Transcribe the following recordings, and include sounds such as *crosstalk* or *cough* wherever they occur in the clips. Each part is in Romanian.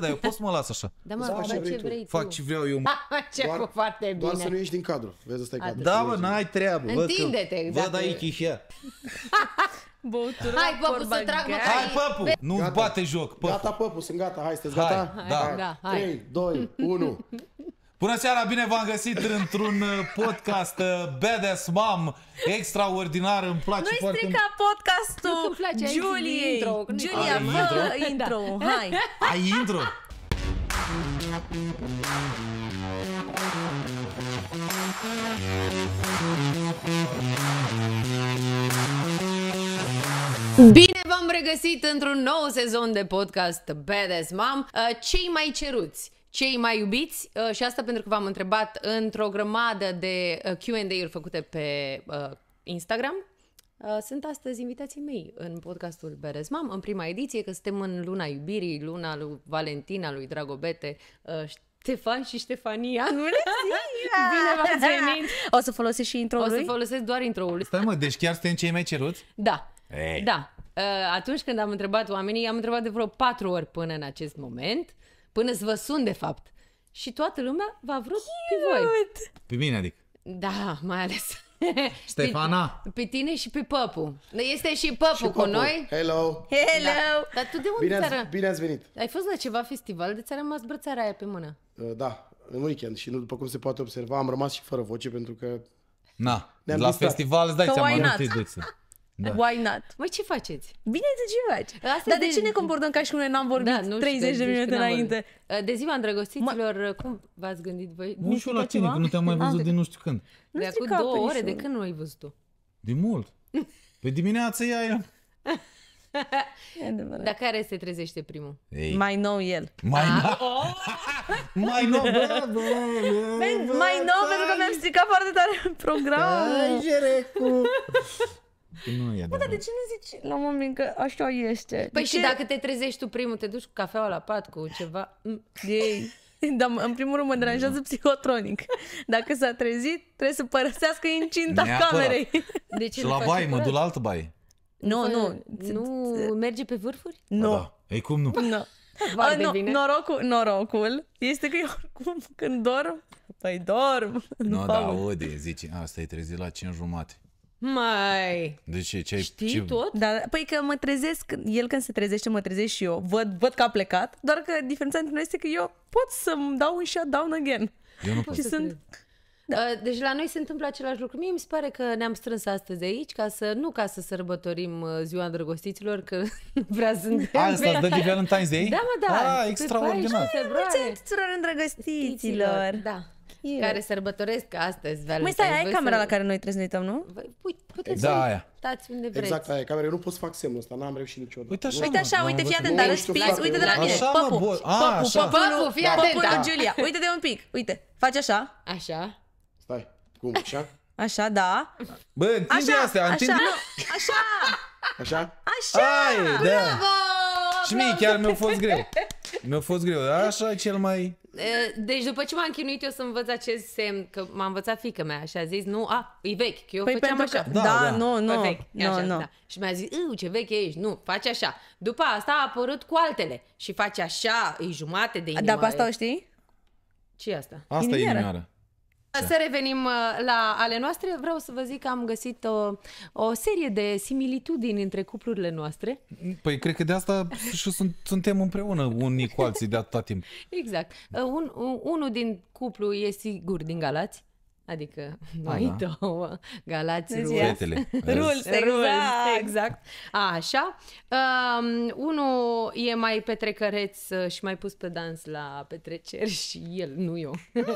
dar eu pot să mă las așa. Da, mă, da, da ce vrei, tu. vrei tu. Fac ce vreau eu. Mă. *laughs* ce doar, foarte bine. Doar să nu ieși din cadru. Vezi, asta e cadru. Da, bă, n-ai treabă. Întinde-te. Exact. Văd aici, ia. *laughs* Băutură, hai, păpu, să trag mă Hai, păpu, nu gata. bate joc, păpu. Gata, păpu, sunt gata, hai, sunteți gata? Hai, hai, da. 3, 2, 1. Bună seara, bine v-am găsit într-un uh, podcast uh, Badass Mom extraordinar, îmi place Nu-i foarte strica podcastul, podcastul place, Juliei. Intro, Julia, ai fă intro? intro, hai. Ai intro? Bine v-am regăsit într-un nou sezon de podcast Badass Mom, uh, cei mai ceruți cei mai iubiți uh, și asta pentru că v-am întrebat într-o grămadă de uh, Q&A-uri făcute pe uh, Instagram. Uh, sunt astăzi invitații mei în podcastul Berez Mam, în prima ediție, că suntem în luna iubirii, luna lui Valentina, lui Dragobete, uh, Ștefan și Ștefania, nu le *laughs* Bine v-ați venit! O să folosesc și intro O să folosesc doar intro Stai mă, deci chiar suntem cei mai ceruți? Da, Ei. da. Uh, atunci când am întrebat oamenii, am întrebat de vreo patru ori până în acest moment Până să vă sun, de fapt. Și toată lumea v-a vrut Cute. pe voi. Pe mine, adică. Da, mai ales. *laughs* Stefana. Pe, pe tine și pe Păpu. Este și Păpu și cu Păpu. noi. Hello! Hello! Da. Dar tu de unde bine ați, Bine ați venit! Ai fost la ceva festival de ți-a rămas brățara aia pe mână. Uh, da, în weekend și nu după cum se poate observa am rămas și fără voce pentru că Na, la distrat. festival îți dai seama, nu te da. Why not? Mai ce faceți? Bine de ce faci? Asta Dar de, de ce ne comportăm ca și cum noi n-am vorbit da, nu 30 de minute înainte? De ziua îndrăgostiților, Ma... cum v-ați gândit voi? Nu știu la tine, că nu te-am mai ah, văzut de nu știu când. De acum două ore, de când nu ai văzut tu? De mult. Pe dimineață ea e... Dar care se trezește primul? Ei. Mai nou el. Mai ah. nou? Oh. *laughs* mai nou, bravo! Mai nou, pentru că mi-am stricat foarte tare programul. Nu e Bă, dar de ce nu zici la un moment că așa este? Păi de și ce? dacă te trezești tu primul, te duci cu cafeaua la pat, cu ceva... Mm, ei. *laughs* Dar în primul rând mă deranjează psihotronic. Dacă s-a trezit, trebuie să părăsească incinta Neapărat. camerei. ce și la bai? mă duc la altă bai. Nu, nu. Nu merge pe vârfuri? Nu. Da. Ei, cum nu? Nu. A, ah, nu, Norocul, norocul este că eu oricum când dorm, păi dorm. Nu, no, da, aude, zici, asta e trezit la 5 jumate. Mai! De deci ce? ce Știi ce... tot? Da, da, păi că mă trezesc, el când se trezește, mă trezesc și eu. Văd, văd că a plecat, doar că diferența între noi este că eu pot să-mi dau un shutdown again. Eu nu pot. Și sunt... Da. Uh, deci la noi se întâmplă același lucru. Mie mi se pare că ne-am strâns astăzi aici ca să, nu ca să sărbătorim uh, ziua îndrăgostiților, că *laughs* nu prea sunt Asta dă de Valentine's Day? Da, mă, da. A, ah, extraordinar. Surori păi, îndrăgostiților. Da. Eu. care sărbătoresc astăzi Valentine's. Mai stai, ai Voi camera să... la care noi trebuie să ne uităm, nu? Voi, puteți da, aia. Stați unde exact, vreți. Exact, aia camera. Eu nu pot să fac semnul ăsta, n-am reușit niciodată. Uite așa, uite, așa, uite fii atent, dar știți, uite de la mine. Așa, popu, mă, bo- a, Păpu, așa. Păpu, fii atent. Păpu, Giulia, da. uite de un pic, uite, faci așa. Așa. Stai, cum, așa? Așa, da. Bă, întinde astea, întinde... Așa, așa. Așa? Așa. Ai, da. Bravo! Și mie chiar mi-a fost greu. *laughs* Mi-a fost greu, dar așa cel mai... Deci după ce m-am chinuit eu să învăț acest semn, că m-a învățat fica mea și a zis, nu, a, e vechi, că eu păi făceam așa. Că... Da, da, da, nu, păi nu, vechi, nu, așa, nu. Da. Și mi-a zis, eu ce vechi ești, nu, faci așa. După asta a apărut cu altele și face așa, e jumate de inimă. Dar pe asta o știi? ce asta? Asta inimioară. e inimioară. Da. Să revenim uh, la ale noastre. Vreau să vă zic că am găsit o, o serie de similitudini între cuplurile noastre. Păi cred că de asta *laughs* și sunt, suntem împreună unii cu alții de atâta timp. Exact. Uh, un, un, unul din cuplu e sigur din Galați adică noi da. două, Galați, deci, Rules. Rules, exact. exact. exact. A, așa. Um, unul e mai petrecăreț uh, și mai pus pe dans la petreceri și el, nu eu.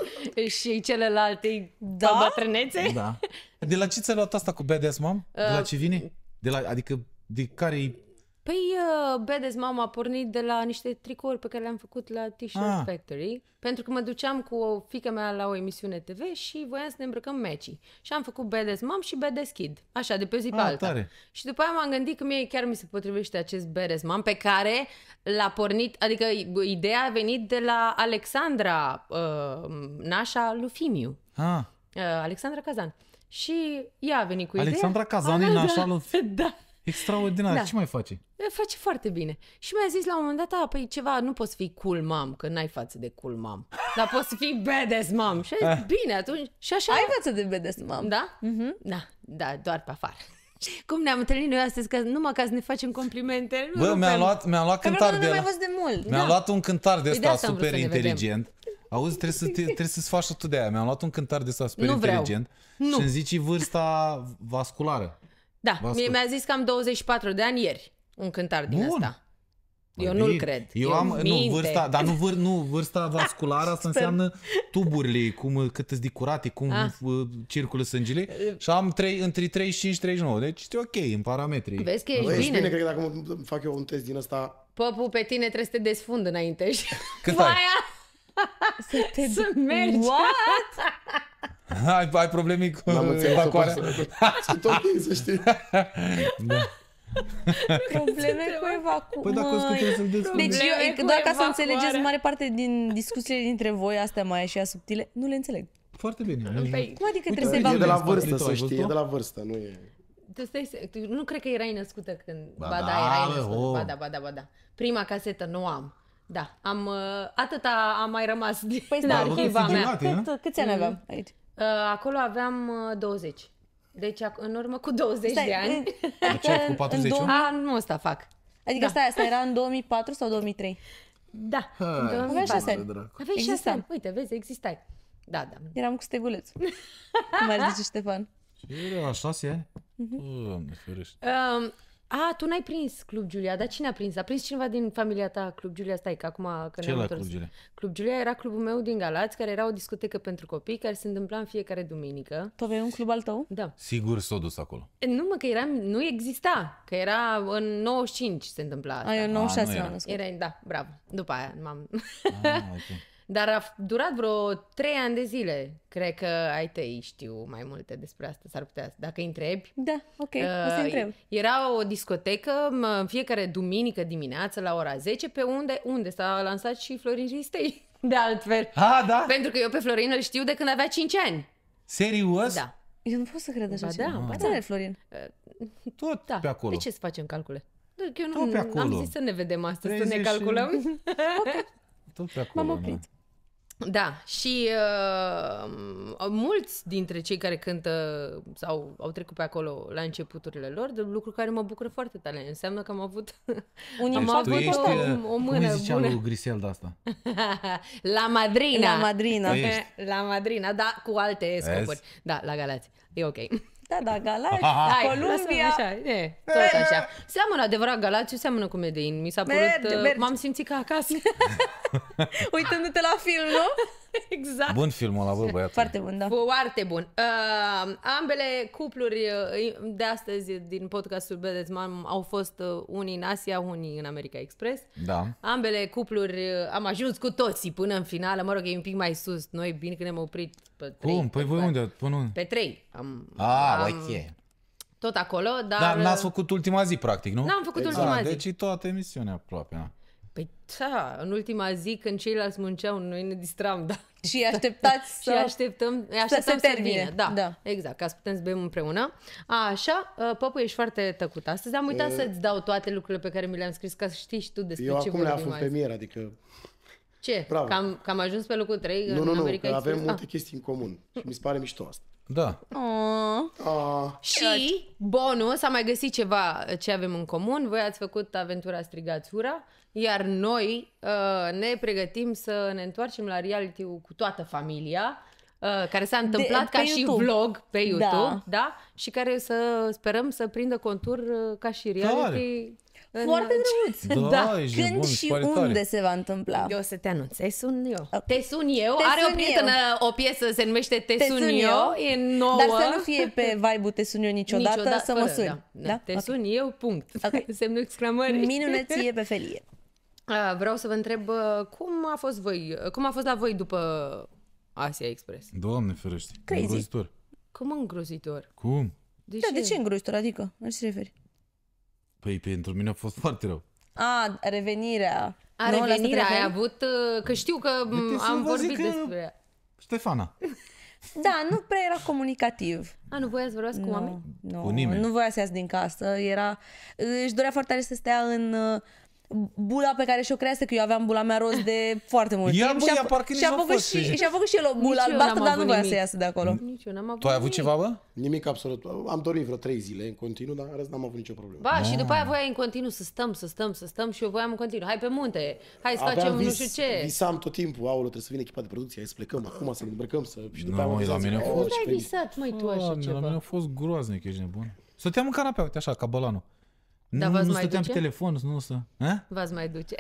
*laughs* și celălalt e da? bătrânețe. Da. De la ce ți a luat asta cu BDS, mam? De la uh, ce vine? De la, adică de care e Păi, uh, mama a pornit de la niște tricouri pe care le-am făcut la T-Shirt ah. Factory, pentru că mă duceam cu o fică mea la o emisiune TV și voiam să ne îmbrăcăm meci. Și am făcut Bedes Mom și Bedes Kid, așa, de pe zi zi pe ah, alta. Tare. Și după aia m-am gândit că mie chiar mi se potrivește acest Bedes Mom pe care l-a pornit, adică ideea a venit de la Alexandra uh, Nașa Lufimiu. Ah. Uh, Alexandra Kazan. Și ea a venit cu Alexandra ideea. Alexandra Kazan, Nașa Lufimiu. *laughs* da. Extraordinar. Da. Ce mai face? Face foarte bine. Și mi-a zis la un moment dat, a, păi ceva, nu poți fi cool mom, că n-ai față de cool mom. Dar poți să fii badass mom. Și a zis, ah. bine, atunci. Și așa. Ai față de badass mom. Da? Mm-hmm. Da, da, doar pe afară. *laughs* Cum ne-am întâlnit noi astăzi, că numai ca să ne facem complimente. Nu Bă, mi-am luat, mi-am luat cântar de, de la... mai de mult. Mi-am da. luat un cântar de păi ăsta super inteligent. Auzi, trebuie, să te, *laughs* trebuie să-ți faci tot de aia. Mi-am luat un cântar de ăsta super nu inteligent. Vreau. Și îmi zici vârsta vasculară. Da, mie mi-a zis că am 24 de ani ieri, un cântar din Bun. asta. Eu nu-l cred. Eu, eu am, minte. nu, vârsta, dar nu, vâr, nu vârsta *laughs* vasculară, asta înseamnă tuburile, cum, cât îți curate, cum ah. Uh, circulă sângele uh. și am 3, între 35 și 39, deci este ok în parametri. Vezi că ești Vezi bine. bine. cred că dacă fac eu un test din asta... Păpu, pe tine trebuie să te desfund înainte Cât Să te... Să mergi! What? *laughs* *laughs* ai, ai probleme cu evacuarea? Sunt ok, să știi. *laughs* da. Probleme cu evacuarea. Păi dacă o să să Deci eu, doar ca să înțelegeți mare parte din discuțiile dintre voi, astea mai așa subtile, nu le înțeleg. Foarte bine. Păi, Cum adică Uite, trebuie să evacuezi? E de la vârstă, să știi, e de la vârstă, nu e... Tu stai, tu, nu cred că erai născută când... Ba, ba da, da, erai născută, oh. ba da, ba da, ba da. Prima casetă nu am. Da, am, uh, atâta am mai rămas din păi, da, arhiva mea. Eh? Cât, câți ani mm. aveam aici? Uh, acolo aveam 20. Uh, deci în urmă cu 20 Stai, de ani. *laughs* Deci ai făcut 40 A, nu ăsta fac. Adică da. stai, asta era în 2004 sau 2003? Da. Aveai 6 ani. Aveai 6 ani. Uite, vezi, existai. Da, da. Eram cu steguleț. *laughs* Cum ar zice Ștefan. Era la 6 ani? Mhm. Doamne, ferește. Um, a, tu n-ai prins Club Giulia, dar cine a prins? A prins cineva din familia ta Club Giulia? Stai, că acum că Ce la Club Giulia? Club Giulia era clubul meu din Galați, care era o discotecă pentru copii, care se întâmpla în fiecare duminică. Tu aveai un club al tău? Da. Sigur s-a dus acolo. Nu, mă, că era, nu exista, că era în 95 se întâmpla asta. Ai, în 96 a, ah, nu era. Era, da, bravo. După aia m-am... A, ah, okay. *laughs* Dar a durat vreo trei ani de zile. Cred că ai tăi știu mai multe despre asta, s-ar putea. Dacă îi întrebi. Da, ok, uh, o să uh, întreb. Era o discotecă în fiecare duminică dimineață la ora 10 pe unde, unde s-a lansat și Florin Ristei. *laughs* De altfel. Ah, da? Pentru că eu pe Florin îl știu de când avea 5 ani. Serios? Da. Eu nu pot să cred așa ceva. Da, ba da. Florin? Uh, tot da. pe acolo. De ce să facem calcule? eu nu, Tot pe acolo. am zis să ne vedem astăzi, 30... să ne calculăm. *laughs* okay. Tot pe acolo. M-am oprit. Da, și uh, mulți dintre cei care cântă sau au trecut pe acolo la începuturile lor, de lucru care mă bucură foarte tare. Înseamnă că am avut, *laughs* Unii deci am avut ești, o, uh, o mână cum bună. lui Griselda asta? *laughs* la Madrina. La Madrina. La Madrina, da, cu alte scopuri. Da, la Galați. E ok. Da, da, Galați, da, Hai, Columbia. Așa, e, tot așa. Eh. Seamănă adevărat Galați, seamănă cu Medellin. Mi s-a părut, merge, merge. m-am simțit ca acasă. *laughs* Uitându-te la film, nu? *laughs* *laughs* Exact. Bun filmul ăla, bă, băiatul. Foarte bun, da. Foarte bun. Uh, ambele cupluri uh, de astăzi din podcastul Bedeți Mam au fost uh, unii în Asia, unii în America Express. Da. Ambele cupluri uh, am ajuns cu toții până în finală. Mă rog, e un pic mai sus. Noi bine că ne-am oprit pe trei. Cum? Păi voi unde? Până unde? Pe trei. Am, ah, am, ok. Tot acolo, dar... Dar n-ați făcut ultima zi, practic, nu? N-am făcut exact, ultima zi. Deci toată emisiunea aproape, Păi da, în ultima zi când ceilalți munceau, noi ne distram, da. Și așteptați *laughs* să... Și așteptăm, așteptăm să, se termine. Să vină, da, da, exact, ca să putem să bem împreună. A, așa, ă, Păpu, ești foarte tăcut astăzi. Am uitat e... să-ți dau toate lucrurile pe care mi le-am scris, ca să știi și tu despre Eu ce vorbim Eu acum le am pe adică... Ce? Bravo. Cam, cam ajuns pe locul 3 nu, în nu, nu, America Nu, avem multe ah. chestii în comun și mi se pare mișto asta. Da. Oh. Oh. Și bonus, am mai găsit ceva ce avem în comun. Voi ați făcut aventura Strigați Ura iar noi uh, ne pregătim să ne întoarcem la reality cu toată familia, uh, care s-a întâmplat De, ca YouTube. și vlog pe da. YouTube, da. da? Și care să sperăm să prindă contur uh, ca și reality. Tare. În... Foarte drăguț. Da, da. Când bun, și unde tare. se va întâmpla? Eu o să te anunț. Te sun eu. Okay. Te sun eu. Te Are sun o prietenă, eu. o piesă se numește Te, te sun, sun eu. E nouă. Dar să nu fie pe vibe Te sun eu niciodată, niciodată să mă suni. Da, da. da? Te okay. sun eu, punct. Okay. *laughs* Semnul exclamării. Minuneție pe felie. Vreau să vă întreb cum a fost voi, cum a fost la voi după Asia Express? Doamne ferește, Crazy. îngrozitor. Cum îngrozitor? Cum? De da, ce? de ce îngrozitor? Adică, nu se referi? Păi pentru mine a fost foarte rău. A, revenirea. A, nu, revenirea ai avut, că știu că am vorbit că... despre Ștefana. Da, nu prea era comunicativ. A, nu voia să vorbească cu oameni? Nu, cu nimeni. nu voia să iasă din casă. Era, își dorea foarte tare să stea în bula pe care și-o crease, că eu aveam bula mea roz de *laughs* foarte mult Ia, timp. Bă, și-a, ea parcă și-a, făcut fost, și, și-a făcut și el o bulă albastră, dar nu voia să iasă de acolo. Nici eu n-am avut Tu ai avut nimic. ceva, bă? Nimic absolut. Am dormit vreo trei zile în continuu, dar în rest n-am avut nicio problemă. Ba, și ah. după aia voia în continuu să stăm, să stăm, să stăm și eu voiam în continuu. Hai pe munte, hai să facem nu știu ce. Visam tot timpul, aolo, trebuie să vină echipa de producție, hai să plecăm acum, să ne îmbrăcăm, să... Și după aia la mine a fost... ai visat, măi, tu așa ceva. La mine a fost groaznic, ești nebun. Stăteam în canapea, uite așa, ca bălanul. Dar nu, nu mai stăteam duce? pe telefon, nu să... V-ați mai duce?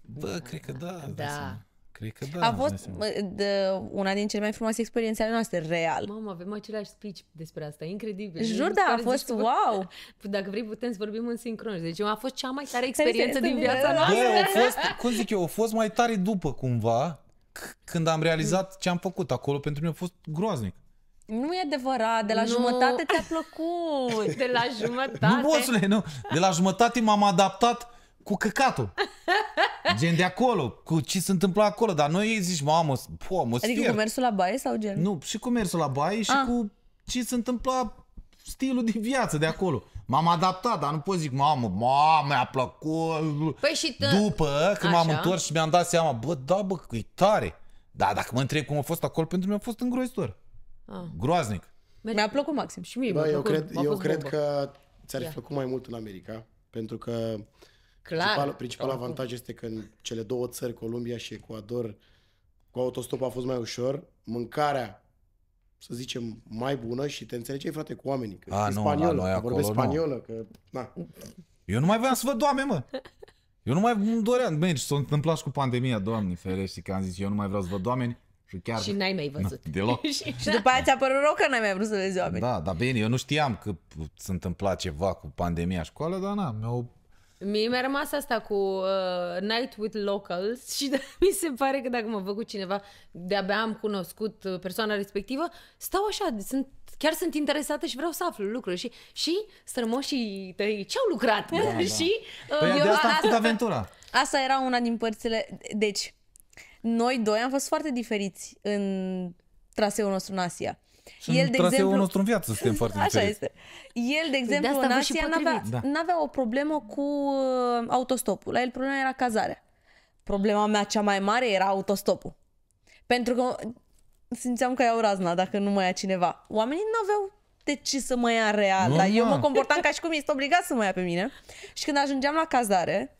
Bă, da, cred că da. Da. Cred că da. A fost de, una din cele mai frumoase experiențe ale noastre, real. Mamă, avem același speech despre asta, incredibil. Jur, da, a fost zici, wow! Păi, dacă vrei, putem să vorbim în sincron. Deci a fost cea mai tare experiență din viața noastră. Bă, a fost, cum zic eu, a fost mai tare după cumva, când am realizat ce am făcut acolo, pentru mine a fost groaznic. Nu e adevărat, de la nu. jumătate te-a plăcut. *laughs* De la jumătate. Nu, boțule, nu. De la jumătate m-am adaptat cu căcatul. *laughs* Gen de acolo, cu ce se întâmplă acolo. Dar noi zici, mamă, po, mă Adică cu mersul la baie sau gen? Nu, și cu mersul la baie și ah. cu ce se întâmplă stilul de viață de acolo. M-am adaptat, dar nu pot zic, mamă, mamă, mi-a plăcut. Păi și tă... După, când Așa. m-am întors și mi-am dat seama, bă, da, bă, că e tare. Da, dacă mă întreb cum a fost acolo, pentru mine a fost îngrozitor. Ah. Groaznic. Mi-a plăcut maxim și mie. Da, eu cred, eu cred că ți-ar fi plăcut mai mult în America, pentru că Clar. principal, principal avantaj este că în cele două țări, Columbia și Ecuador, cu autostop a fost mai ușor, mâncarea să zicem, mai bună și te înțelegeai, frate, cu oamenii. Că a, nu, spaniolă, noi acolo, vorbesc spaniolă, nu. că... Na. Eu nu mai voiam să văd doamne, mă. Eu nu mai doream, mergi, s-a întâmplat și cu pandemia, doamne ferește, că am zis, eu nu mai vreau să văd oameni. Și, chiar... și n-ai mai văzut. Na, deloc. *laughs* și, da. după aia ți-a părut rău că n-ai mai vrut să vezi oameni. Da, dar bine, eu nu știam că s-a întâmplat ceva cu pandemia școală, dar na, mi-au Mie mi-a rămas asta cu uh, Night with Locals *laughs* și da, mi se pare că dacă mă văd cu cineva, de-abia am cunoscut uh, persoana respectivă, stau așa, sunt, chiar sunt interesată și vreau să aflu lucruri. Și, și strămoșii tăi, ce-au lucrat? Da, *laughs* da. și, uh, păi eu, de asta am făcut aventura. Asta era una din părțile... Deci, noi doi am fost foarte diferiți în traseul nostru în Asia. Și el, de traseul exemplu, nostru în viață suntem *laughs* foarte diferiți. Așa este. El, de păi exemplu, de în Asia n-avea, da. n-avea o problemă cu uh, autostopul. La el problema era cazarea. Problema mea cea mai mare era autostopul. Pentru că simțeam că iau razna dacă nu mai ia cineva. Oamenii nu aveau de ce să mă ia real, nu, dar eu mă comportam ca și cum este obligat să mă ia pe mine. Și când ajungeam la cazare,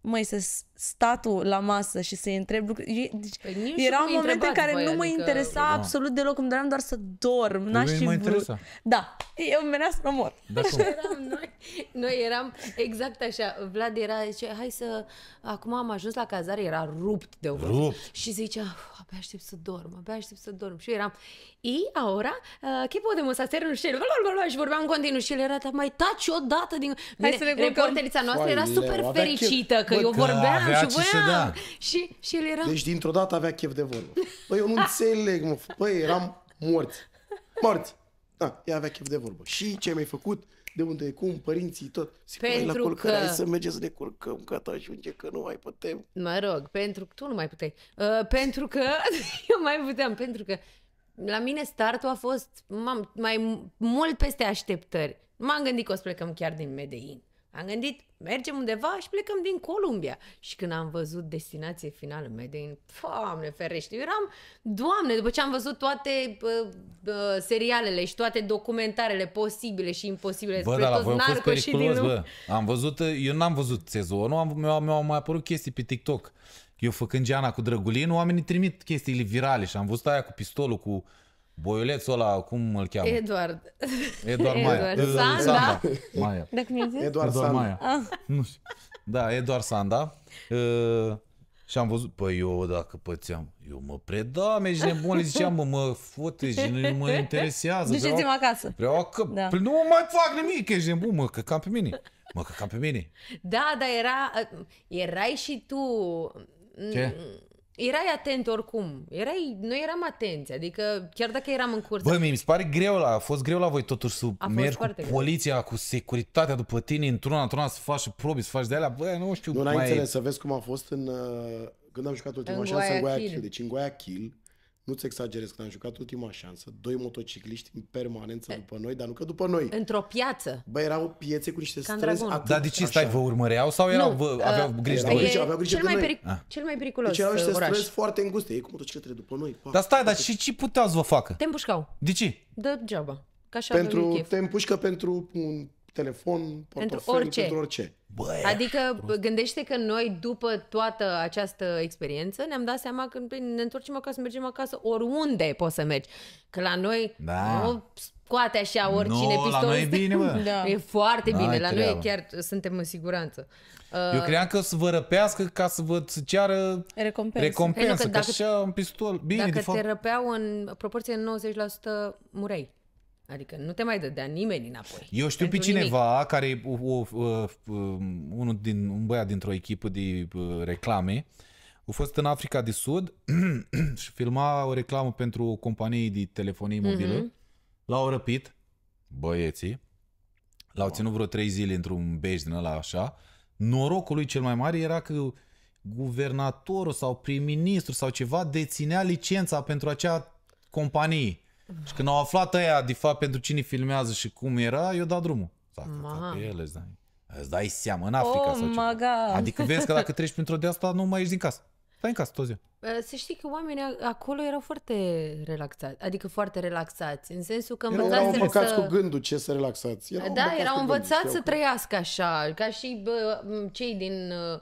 măi, să statul la masă și să-i întreb lucruri. Deci, păi era un moment în care voi, nu mă adică... interesa da. absolut deloc, îmi doream doar să dorm. Păi nu n-aș fi Da, eu venea să mă mor. Da, *laughs* noi, noi eram exact așa. Vlad era, zice, hai să... Acum am ajuns la cazare, era rupt de o Rupt. Și zicea, abia aștept să dorm, abia aștept să dorm. Și eu eram, i, ahora, uh, che să hacer un șel? Și vorbeam în continuu și el era, mai taci odată din... Hai Bine, să ne reporterița noastră era super fericită că eu vorbeam voiam și voiam. să da. Și, și el era... Deci dintr-o dată avea chef de vorbă. Păi eu nu înțeleg, mă. Păi eram morți. Morți. Da, ea avea chef de vorbă. Și ce mi-ai făcut? De unde, cum, părinții, tot. Zic, pentru la că... hai să mergem să ne culcăm, că ta ajunge, că nu mai putem. Mă rog, pentru că tu nu mai puteai. Uh, pentru că *laughs* eu mai puteam, pentru că la mine startul a fost mai mult peste așteptări. M-am gândit că o să plecăm chiar din Medellin. Am gândit, mergem undeva și plecăm din Columbia. Și când am văzut destinație finală, Medellin, doamne ferește, eram, doamne, după ce am văzut toate uh, uh, serialele și toate documentarele posibile și imposibile bă, despre da, toți narco și din bă. Am văzut, eu n-am văzut sezonul, am, mi-au, mi-au mai apărut chestii pe TikTok. Eu făcând Geana cu Drăgulin, oamenii trimit chestiile virale și am văzut aia cu pistolul, cu Boiulețul ăla, cum îl cheamă? Eduard. Eduard Maia. Eduard Sanda. Sanda. Maia. Dacă mi Eduard, Eduard Sanda. Maia. Ah. Nu știu. Da, Eduard Sanda. Uh, și am văzut, păi eu dacă pățeam, eu mă predam, ești nebun, le ziceam, mă, mă fute și nu mă interesează. Duceți-mă acasă. Vreau că, da. Păi nu mai fac nimic, ești nebun, mă, că cam pe mine. Mă, că cam pe mine. Da, dar era, erai și tu... Ce? Erai atent oricum. Erai, noi eram atenți, adică chiar dacă eram în curte. Bă, mi se pare greu, la, a fost greu la voi totuși să a mergi cu poliția, greu. cu securitatea după tine, într-una, într-una, să faci probi, să faci de alea, bă, nu știu. Nu, ai mai... înțeles, să vezi cum a fost în, uh, când am jucat ultima în șansă în Guayaquil. Deci în Guayaquil, nu-ți exagerez că am jucat ultima șansă, doi motocicliști în permanență e. după noi, dar nu că după noi. Într-o piață. Bă, erau piețe cu niște străzi atât, Dar de ce stai, vă urmăreau sau erau, nu, vă, uh, aveau grijă de voi? aveau grijă cel, de mai peric- ah. cel mai deci periculos Deci erau niște uh, oraș. străzi foarte înguste, ei cu motocicletele după noi. Pa, dar stai, dar și ce puteau să vă facă? Te împușcau. De ce? Degeaba. Ca așa pentru, te împușcă pentru un telefon, portofel, pentru orice. Pentru orice. Bă, adică prost. gândește că noi, după toată această experiență, ne-am dat seama că păi, ne întorcem acasă, mergem acasă, oriunde poți să mergi. Că la noi da. nu scoate așa oricine no, pistolul. la noi e bine, bă. *laughs* Da. E foarte da, bine. La treabă. noi chiar suntem în siguranță. Eu uh, cream că să vă răpească ca să vă ceară recompensă, recompensă că dacă, așa un pistol. Bine, dacă de fapt... te răpeau în proporție de 90% mureai. Adică nu te mai dădea nimeni înapoi. Eu știu pe cineva nimic. care o, o, o, unul din, un băiat dintr-o echipă de uh, reclame a fost în Africa de Sud *clears throat* și filma o reclamă pentru o companie de telefonie mobilă. Mm-hmm. L-au răpit băieții, l-au ținut vreo trei zile într-un bej din ăla așa. Norocul lui cel mai mare era că guvernatorul sau prim-ministru sau ceva deținea licența pentru acea companie. Și când au aflat aia, de fapt, pentru cine filmează și cum era, eu dat drumul. Dacă da, da, ele, îți dai, îți dai seama, în Africa oh sau ceva. Adică vezi că dacă treci printr-o de asta, nu mai ești din casă. Stai în casă toți Să știi că oamenii acolo erau foarte relaxați, adică foarte relaxați, în sensul că învățați erau învățați cu gândul ce să relaxați. Erau da, erau învățați să trăiască așa, ca și bă, cei din uh,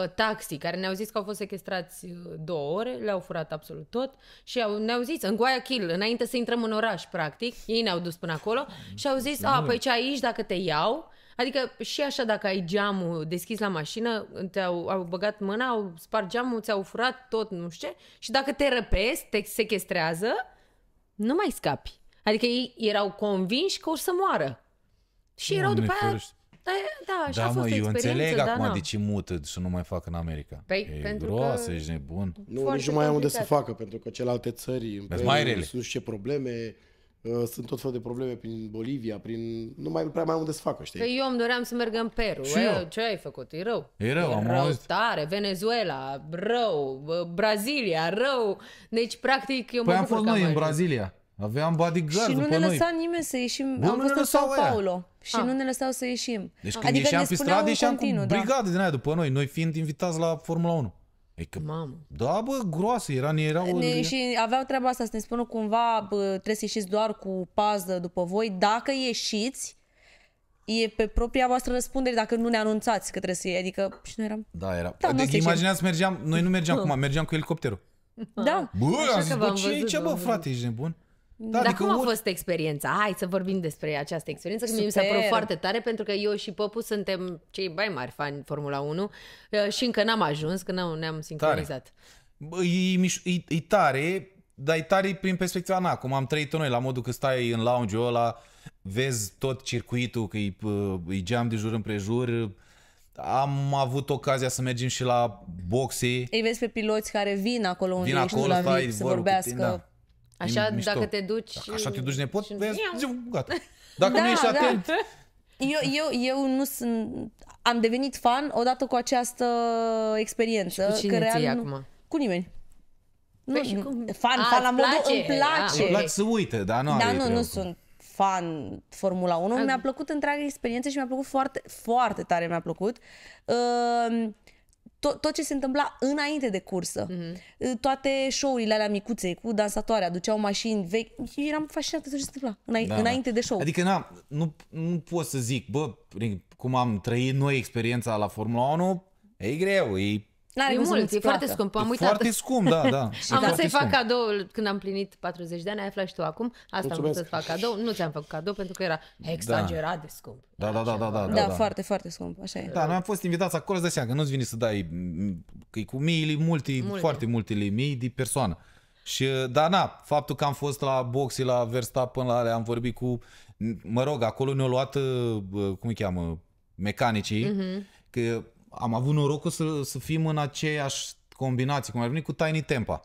uh, taxi, care ne-au zis că au fost sequestrați uh, două ore, le-au furat absolut tot și au, ne-au zis, în Guayaquil, înainte să intrăm în oraș, practic, ei ne-au dus până acolo și au zis, a, păi ce aici, dacă te iau, Adică și așa dacă ai geamul deschis la mașină, te-au au băgat mâna, au spart geamul, ți-au furat tot, nu știu ce, și dacă te răpesc, te sequestrează, nu mai scapi. Adică ei erau convinși că o să moară. Și erau după aia... Da, da, așa da, a fost mă, eu înțeleg dar acum da, de ce mută să nu mai fac în America. Păi, e pentru groasă, că... ești nebun. Nu, nici nu mai am unde să facă, pentru că celelalte țări împreună mai sunt ce probleme Uh, sunt tot felul de probleme prin Bolivia, prin... Nu mai prea mai am unde să facă, știi? Că eu îmi doream să merg în Peru. Și eu. Ce ai făcut? E rău. E rău, e am rău auzit. tare. Venezuela, rău. Brazilia, rău. Deci, practic, eu păi mă am fost noi în Brazilia. Aveam bodyguard Și nu ne lăsa noi. nimeni să ieșim. Bun, am fost în Sao Paulo aia. și ah. nu ne lăsau să ieșim. Deci când adică ieșeam pe stradă, ieșeam continuu, cu brigade da. din aia după noi, noi fiind invitați la Formula 1. Adică, Mamă. Da, bă, groasă, era, era o... Ne, și aveau treaba asta să ne spună cumva bă, trebuie să ieșiți doar cu pază după voi. Dacă ieșiți, e pe propria voastră răspundere dacă nu ne anunțați că trebuie să ieși. Adică, și noi eram... Da, era. Da, adică, imaginați, mergeam, noi nu mergeam bă. cum, *laughs* mergeam cu elicopterul. Da. Bă, am zis, bă, ce aici, bă, frate, ești nebun? Da, Dar adică cum a ori... fost experiența? Hai să vorbim despre această experiență, că mi s-a părut foarte tare, pentru că eu și Popu suntem cei mai mari fani Formula 1 uh, și încă n-am ajuns, că nu ne-am sincronizat. Bă, E, e, e tare, dar e tare prin perspectiva mea, cum am trăit noi, la modul că stai în lounge-ul ăla, vezi tot circuitul, că e, uh, e geam de jur împrejur, am avut ocazia să mergem și la boxe. Ei vezi pe piloți care vin acolo unde vin ești acolo, la VIP, să vorbească. Tine, da. Așa, mișto. dacă te duci... Dacă așa te duci nepot, și... Păi gata. Dacă *laughs* da, nu ești da. atent... Da. Eu, eu, eu nu sunt... Am devenit fan odată cu această experiență. Și cu cine care am... acum? Cu nimeni. Păi nu, și cum? Fan, A, fan la modul îmi place. Îmi place să uite, dar nu da, nu, nu sunt fan Formula 1. Mi-a plăcut întreaga experiență și mi-a plăcut foarte, foarte tare mi-a plăcut. Uh, tot, tot ce se întâmpla înainte de cursă. Mm-hmm. Toate show-urile alea micuțe cu dansatoare aduceau mașini vechi. Eu eram fascinată de ce se întâmpla înainte, da, înainte da. de show. Adică na, nu, nu pot să zic, bă, cum am trăit noi experiența la Formula 1, e greu, e N-are e mult, e foarte scump, am uitat. Foarte scump, da, da. *laughs* am vrut să-i fac cadou când am plinit 40 de ani, ai aflat și tu acum. Asta Mulțumesc. am vrut să-ți fac cadou. Nu ți-am făcut cadou pentru că era da. exagerat da. de scump. Da, da, da, da, da, da, da, foarte, foarte scump, așa e. Da, noi am fost invitați acolo, îți că nu-ți vine să dai, că cu mii, multe, multe, foarte multe mii de persoană. Și, da, na, faptul că am fost la boxe, la Verstappen, la alea, am vorbit cu, mă rog, acolo ne-au luat, uh, cum îi cheamă, mecanicii, mm-hmm. că am avut norocul să, să fim în aceeași combinație, cum ar veni cu Tiny Tempa.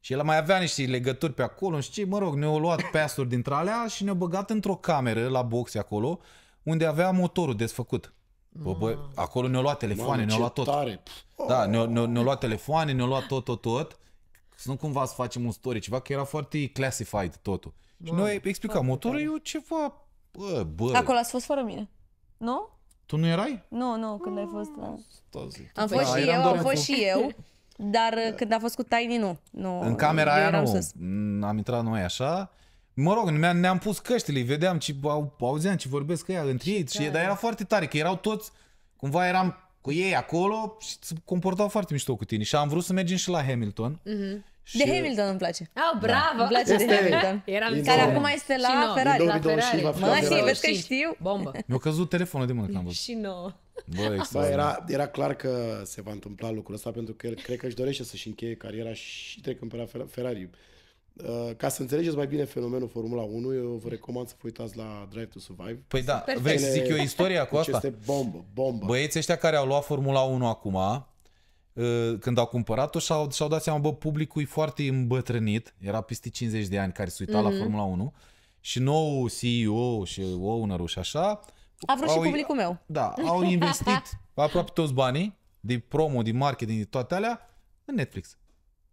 Și el mai avea niște legături pe acolo și ce, mă rog, ne-au luat pasturi dintre alea și ne-au băgat într-o cameră la boxe acolo, unde avea motorul desfăcut. Bă, bă, acolo ne-au luat telefoane, ne-au luat tot. Tare. Da, ne-au, ne ne luat telefoane, ne-au luat tot, tot, tot. Să nu cumva să facem un story, ceva, că era foarte classified totul. Și noi explicam, motorul e ceva, bă, bă. Acolo ați fost fără mine, nu? Tu nu erai? Nu, nu, când ai fost la... Păi, da, am fost și eu, am fost și eu. Dar uh, când a fost cu Tiny, nu. nu în camera aia nu. Sus. Mm, am intrat noi așa. Mă rog, ne-am, ne-am pus căștile, vedeam ce au, auzeam ce vorbesc ea între ei, și, da, dar da. era foarte tare, că erau toți, cumva eram cu ei acolo și se comportau foarte mișto cu tine. Și am vrut să mergem și la Hamilton. Uh-huh. Și... De Hamilton îmi place. Oh, bravo! Da. Îmi place este de Hamilton. Eram care acum este la și Ferrari. La Ferrari. Mă, și vezi că știu. Bombă. Mi-a căzut telefonul de mână când am văzut. Și nouă. Bă, Bă, era, era clar că se va întâmpla lucrul ăsta pentru că el cred că își dorește să-și încheie cariera și trecând pe la Ferrari. Uh, ca să înțelegeți mai bine fenomenul Formula 1, eu vă recomand să vă uitați la Drive to Survive. Păi da, vrei să zic eu istoria cu deci asta? Este bombă, bombă. Băieții ăștia care au luat Formula 1 acum, Eh, când au cumpărat-o și-au, și-au dat seama, bă, publicul e foarte îmbătrânit, era peste 50 de ani care se uita mm-hmm. la mhm. Formula 1 și nou CEO și owner și așa. A vrut au, și publicul meu. Da, au *laughs* investit aproape toți banii de promo, de marketing, de toate alea în Netflix.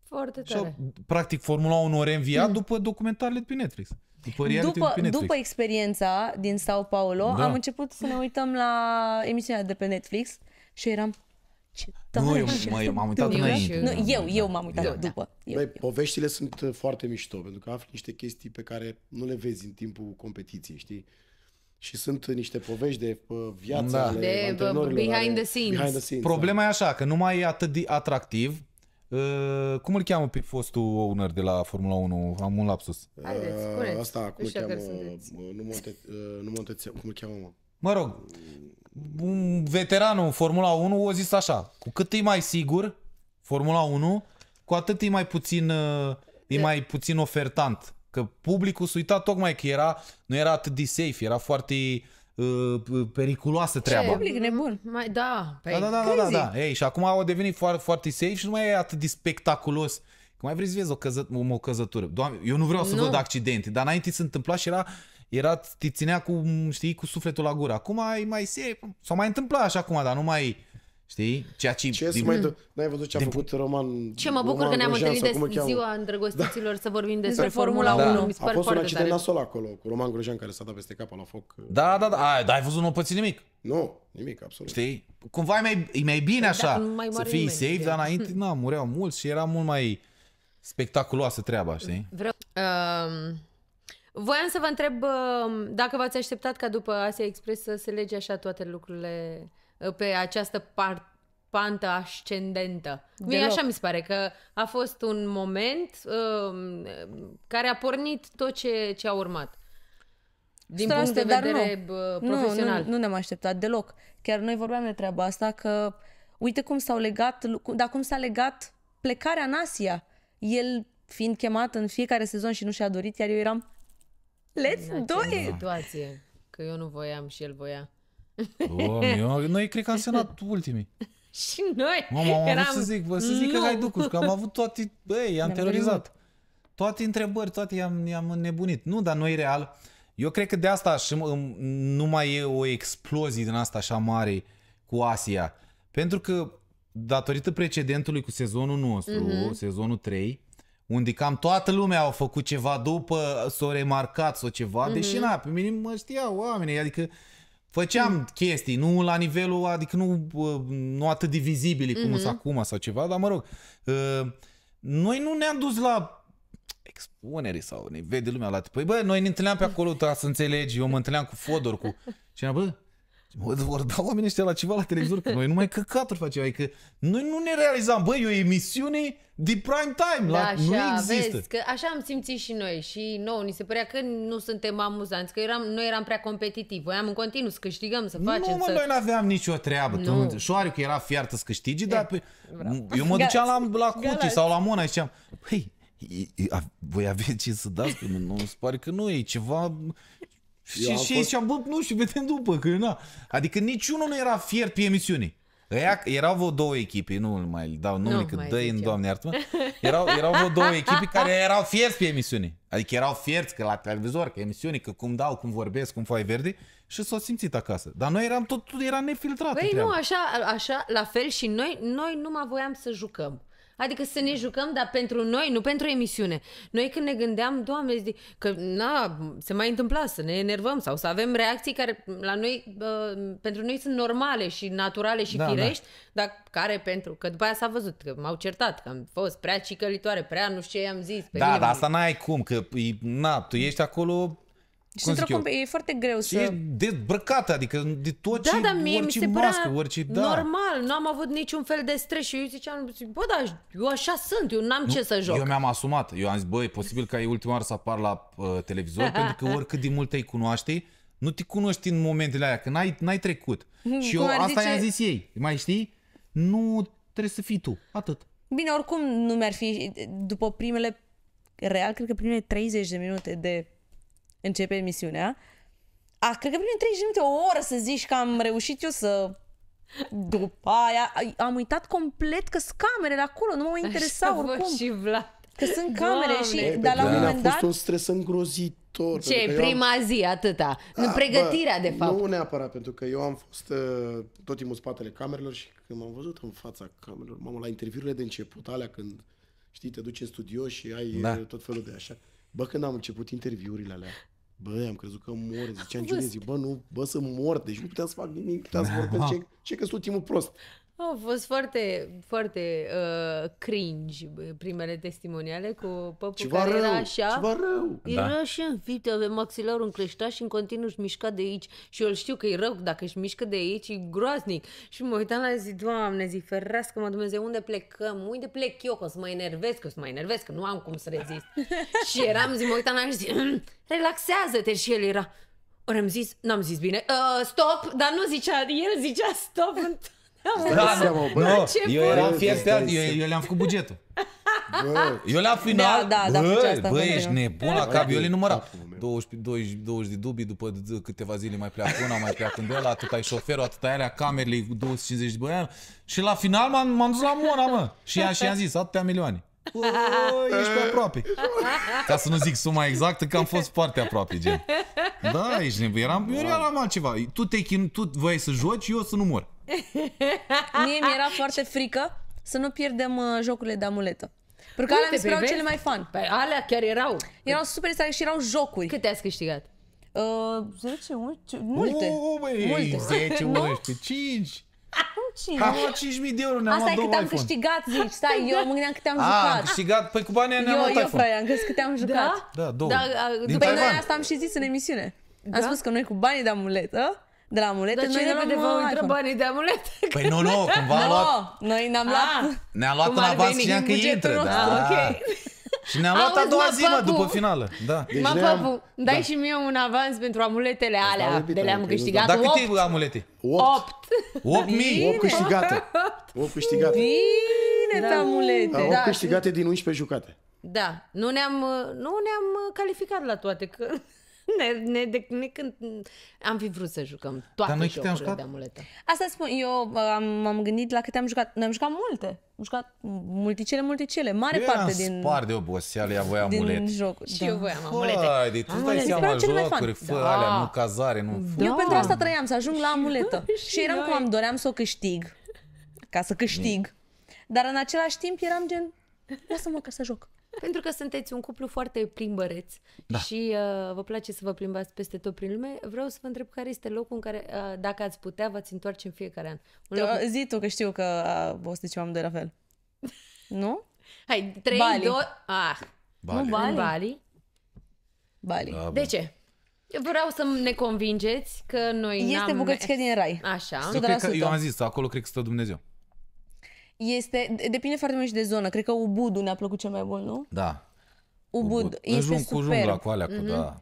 Foarte tare. Și practic Formula 1 o reînviat mm. după documentarele de pe Netflix. După, după, după experiența din Sao Paulo, da. am început să ne uităm la emisiunea de pe Netflix și eram, ce tare Nu, eu mă, m-am uitat eu, înainte. Nu, eu, eu m-am uitat da, după. Da. Eu, Băi, eu. sunt uh, foarte mișto, pentru că afli niște chestii pe care nu le vezi în timpul competiției, știi? Și sunt uh, niște povești de uh, viață da. de, de, Behind, the scenes. behind the scenes. Problema da. e așa, că nu mai e atât de atractiv, Uh, cum îl cheamă pe fostul owner de la Formula 1? Am un lapsus. Haideți, spuneți. Uh, asta, cum îl cheamă? Nu Monte, uh, nu Monte, cum îl cheamă, mă? Mă rog, mm. un, veteranul în Formula 1 a zis așa, cu cât e mai sigur Formula 1, cu atât e mai puțin, uh, e da. mai puțin ofertant. Că publicul s-a uitat tocmai că era, nu era atât de safe, era foarte uh, periculoasă treaba. Ce public nebun. Mai, da, păi, da, da, da, da, da, da. Ei, și acum au devenit foarte, foarte safe și nu mai e atât de spectaculos. Că mai vrei să vezi o, căză, o, o căzătură. Doamne, eu nu vreau să nu. văd accidente, dar înainte se întâmplat și era era, te ținea cu, știi, cu sufletul la gură. Acum ai mai se... s mai întâmplat așa acum, dar nu mai... Știi? Ceea ce... Ce din... mai... Mm. N-ai văzut ce a din... făcut Roman... Ce mă bucur Roman că ne-am întâlnit de ziua îndrăgostiților da. să vorbim da. despre da. Formula da. 1. Da. Mi se a fost un accident nasol acolo cu Roman Grojan care s-a dat peste cap la foc. Da, da, da. ai, dar ai văzut, nu păți nimic. Nu, nimic, absolut. Știi? Cumva e mai, e mai bine păi așa da, mai să fii nimeni, safe, dar înainte, *laughs* na, mureau mulți și era mult mai spectaculoasă treaba, știi? Vreau... Uh... Voiam să vă întreb uh, dacă v-ați așteptat ca după Asia Express să se lege așa toate lucrurile uh, pe această parte pantă ascendentă. Mie așa mi se pare că a fost un moment uh, care a pornit tot ce, ce a urmat. Din Straste, punct de vedere nu. profesional. Nu, nu, nu ne-am așteptat deloc. Chiar noi vorbeam de treaba asta că uite cum s-au legat, dar cum s-a legat plecarea în Asia. El fiind chemat în fiecare sezon și nu și-a dorit, iar eu eram Let's do it! situație, că eu nu voiam și el voia. Doamne, *laughs* eu, noi cred că am semnat ultimii. *laughs* și noi Mama, am eram... să zic, vă să zic nu. că ai ducuri, că am avut toate, băi, i-am terorizat. Toate întrebări, toate i-am, i-am nebunit. Nu, dar noi real, eu cred că de asta și, nu mai e o explozie din asta așa mare cu Asia. Pentru că datorită precedentului cu sezonul nostru, mm-hmm. sezonul 3, unde cam toată lumea au făcut ceva după, s-au remarcat sau ceva, mm-hmm. deși na, pe mine mă știau oamenii, adică făceam mm. chestii, nu la nivelul, adică nu, nu atât de vizibili mm-hmm. cum sunt mhm. acum sau ceva, dar mă rog, ă, noi nu ne-am dus la expunere sau ne vede lumea la... Păi bă, noi ne întâlneam pe acolo, ca da, să înțelegi, eu mă întâlneam cu Fodor, cu... Și bă, vor da oamenii ăștia la ceva la televizor, că noi numai căcaturi facem, adică noi nu ne realizam, băi, e o emisiune de prime time, da, la, așa, nu există. Vezi, că așa am simțit și noi și nou, ni se părea că nu suntem amuzanți, că eram, noi eram prea competitivi, voiam în continuu să câștigăm, să facem. Nu, mă, să... noi n-aveam nicio treabă, nu. tu, șoariu, era fiartă să câștigi, e, dar pe, eu mă duceam la, la Cuti sau la Mona și ziceam, păi, voi aveți ce să dați, că nu, se pare că nu e ceva și, și fost... și bă, nu știu, vedem după, că na. Adică niciunul nu era fier pe emisiune. Aia, erau vreo două echipe, nu mai dau numele, că dă în doamne iartă *laughs* erau, erau vreo două echipe care erau fierți pe emisiune. Adică erau fierți că la televizor, că emisiune, că cum dau, cum vorbesc, cum foaie verde și s-au simțit acasă. Dar noi eram tot, tot era nefiltrat. Păi nu, așa, așa, la fel și noi, noi nu mai voiam să jucăm. Adică să ne jucăm, dar pentru noi, nu pentru emisiune. Noi când ne gândeam, doamne, zic, că na, se mai întâmpla să ne enervăm sau să avem reacții care la noi, bă, pentru noi sunt normale și naturale și da, da. firești, da. dar care pentru, că după aia s-a văzut că m-au certat, că am fost prea cicălitoare, prea nu știu ce i-am zis. Pe da, dar asta n-ai cum, că na, tu ești acolo și într-o comp- e foarte greu și să... E dezbrăcată, adică de tot da, ce, da, mie orice mi se mască, orice... Da. Normal, nu am avut niciun fel de stres și eu ziceam, bă, da, eu așa sunt, eu n-am nu, ce să joc. Eu mi-am asumat, eu am zis, bă, e posibil ca e ultima oară să apar la uh, televizor, *laughs* pentru că oricât de mult te cunoaște, nu te cunoști în momentele aia, că n-ai, n-ai trecut. Hmm, și eu asta zice... i-am zis ei, mai știi? Nu trebuie să fii tu, atât. Bine, oricum nu mi-ar fi, după primele, real, cred că primele 30 de minute de începe emisiunea. A, cred că primele 30 minute, o oră să zici că am reușit eu să... După aia am uitat complet că sunt camerele acolo, nu mă interesa Așa oricum. și Vlad. Că sunt camere Doamne. și... Dar la un moment dat... A fost un stres îngrozit viitor. Ce, prima am... zi, atâta. Da, pregătirea, bă, de fapt. Nu neapărat, pentru că eu am fost uh, tot timpul în spatele camerelor și când m-am văzut în fața camerelor, mamă, la interviurile de început, alea când, știi, te duci în studio și ai da. Uh, tot felul de așa. Bă, când am început interviurile alea, Bă, am crezut că mor, ziceam Giulie, zic, bă, nu, bă, să mor, deci nu puteam să fac nimic, puteam să *laughs* vorbesc, ce, ce că sunt ultimul prost. Au fost foarte, foarte uh, cringe primele testimoniale cu păpul ceva care rău, era așa. Ceva rău. Era da. așa, fită, avea maxilarul încleștat și în continuu își mișca de aici. Și eu îl știu că e rău, dacă își mișcă de aici, e groaznic. Și mă uitam la zi, Doamne, zi, ferească mă Dumnezeu, unde plecăm? Unde plec eu? Că o să mă enervez, că o să mă enervez, că nu am cum să rezist. *laughs* și eram, zi, mă uitam la zi, mm, relaxează-te. Și el era, ori am zis, n-am zis bine, uh, stop, dar nu zicea, el zicea stop în *laughs* Da, seama, bă, no, da, eu eram fiecte eu, eu le-am făcut bugetul. Bă. Eu la da, final, da, da, bă, da, bă, bă ești nebun la cap, eu le număram. 20, 20, 20 de dubii, după câteva zile mai pleacă una, mai pleacă în ăla, atât ai șoferul, atât ai alea, camerele, 250 de bani. Și la final m-am, dus la Mona, mă. Și ea și i-am zis, atâtea milioane ești pe aproape. Ca să nu zic suma exactă, că am fost foarte aproape, gen. Da, ești nebun. Eram, eu eram altceva. Tu te chin, tu voiai să joci, eu să nu mor. Mie mi-era foarte frică să nu pierdem uh, jocurile de amuletă. Pentru că alea mi se cele mai fun. Pe păi, alea chiar erau. Erau super stare și erau jocuri. Câte ați câștigat? Uh, 10, 11, multe. O, băi, multe. 10, 11, 5. Cine? 5.000 de euro, ne-am Asta e *laughs* cât am câștigat, ah, zici. Stai, eu mă gândeam cât am jucat. am câștigat? Păi cu banii ne-am luat eu, iPhone. Eu, am crezut cât am da? jucat. Da? Da, două. Da, după Taiwan. noi asta am și zis în emisiune. Am da? spus că noi cu banii de amuletă, de la amuletă, noi ne am repede vă uită banii de amuletă. Păi nu, nu, cumva am luat... Noi ne-am luat... Ah, ne-am luat în avans și am că intră, da. ok. *laughs* Și ne am luat a doua zi, mă, după finală. Da. Deci mă, Păpu, da. dai da. și mie un avans pentru amuletele alea de le-am câștigat. Dar câte amulete? 8. 8. 8 mii? 8 câștigate. 8 câștigate. Bine, da. amulete. 8 da. câștigate din 11 jucate. Da, nu ne-am, nu ne-am calificat la toate, că *laughs* ne, ne, de, ne când am fi vrut să jucăm toate Dar noi jocurile am jucat? de amuletă. Asta spun, eu uh, am, m-am gândit la câte am jucat. Noi am jucat multe. Am jucat multicele, multicele. Mare eu parte din... spar de oboseală, ea voia amulete. Din jocuri. Și da. eu voiam amulete. Hai, de tu amulete. stai seama jocuri, fă da. alea, nu cazare, nu... Da. Eu pentru da. asta trăiam, să ajung la amuletă. și, și eram noi. cum am doream să o câștig. Ca să câștig. Mm. Dar în același timp eram gen, lasă-mă ca să joc. Pentru că sunteți un cuplu foarte plimbăreț da. și uh, vă place să vă plimbați peste tot prin lume. Vreau să vă întreb care este locul în care, uh, dacă ați putea, v-ați întoarce în fiecare an. Un da, loc... zi tu, că știu că uh, o să ziceam de la fel. *laughs* nu? Hai, trei, Bali. Do- Ah. Bali. Nu, Bali. Bali. Bali. Da, de ce? Vreau să ne convingeți că noi Este bucățica din rai. Așa. Eu, cred că, eu am zis, acolo cred că stă Dumnezeu. Este, depinde foarte mult și de zonă. Cred că Ubudu ne-a plăcut cel mai mult, nu? Da. Ubud, Ubud. este jung, super. Cu jungla, cu alea, cu, mm-hmm. da.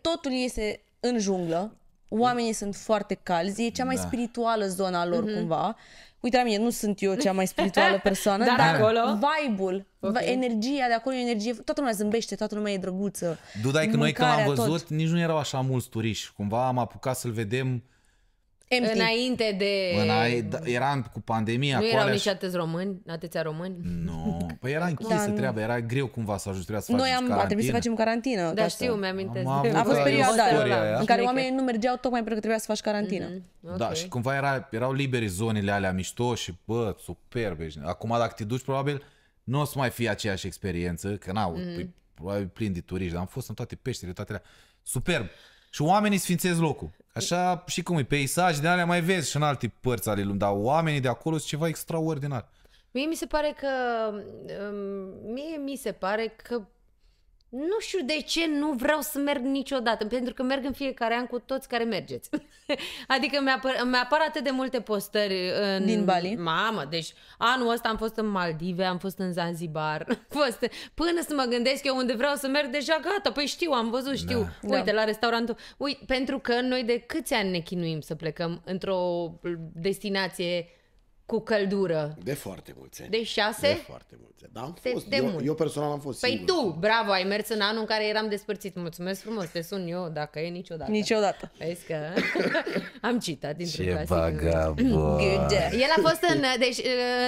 Totul este în junglă. Oamenii sunt foarte calzi. E cea mai da. spirituală zona lor, mm-hmm. cumva. Uite la mine, nu sunt eu cea mai spirituală *laughs* persoană, dar, dar acolo... vibe-ul, okay. energia de acolo e energie, toată lumea zâmbește, toată lumea e drăguță. Dudai, că noi când am văzut, tot. nici nu erau așa mulți turiști. Cumva am apucat să-l vedem Empty. Înainte de... Înainte, da, Era cu pandemia. Nu erau nici atâți români, atâția români? Nu, no. păi era închisă da, treaba, era greu cumva să ajungi, trebuia să Noi am, a trebuit să facem carantină. Da, știu, mi-am amintesc. Am a fost perioada în care oamenii nu mergeau tocmai pentru că trebuia să faci carantină. Mm-hmm. Da, okay. Da, și cumva era, erau liberi zonele alea mișto și bă, superbe. Acum dacă te duci, probabil nu o să mai fie aceeași experiență, că n-au, mm-hmm. probabil plin de turiști, dar am fost în toate peșterile, toate alea. Superb. Și oamenii sfințez locul. Așa și cum e, peisaje de alea mai vezi și în alte părți ale lumii, dar oamenii de acolo sunt ceva extraordinar. Mie mi se pare că... Um, mie mi se pare că nu știu de ce nu vreau să merg niciodată, pentru că merg în fiecare an cu toți care mergeți. *laughs* adică mi-apar, mi-apar atât de multe postări în... Din Bali? Mamă, deci anul ăsta am fost în Maldive, am fost în Zanzibar, *laughs* am fost... până să mă gândesc eu unde vreau să merg, deja gata, păi știu, am văzut, știu. Da. da. Uite, da. la restaurantul... Uite, pentru că noi de câți ani ne chinuim să plecăm într-o destinație cu căldură. De foarte mulți ani. De șase? De foarte mulți ani. Da, am de, fost. De eu, eu personal am fost Păi singur. tu, bravo, ai mers în anul în care eram despărțit. Mulțumesc frumos, te sun eu, dacă e niciodată. Niciodată. Vezi că *laughs* am citat dintr-un Ce vagabond. El a fost în... Deci,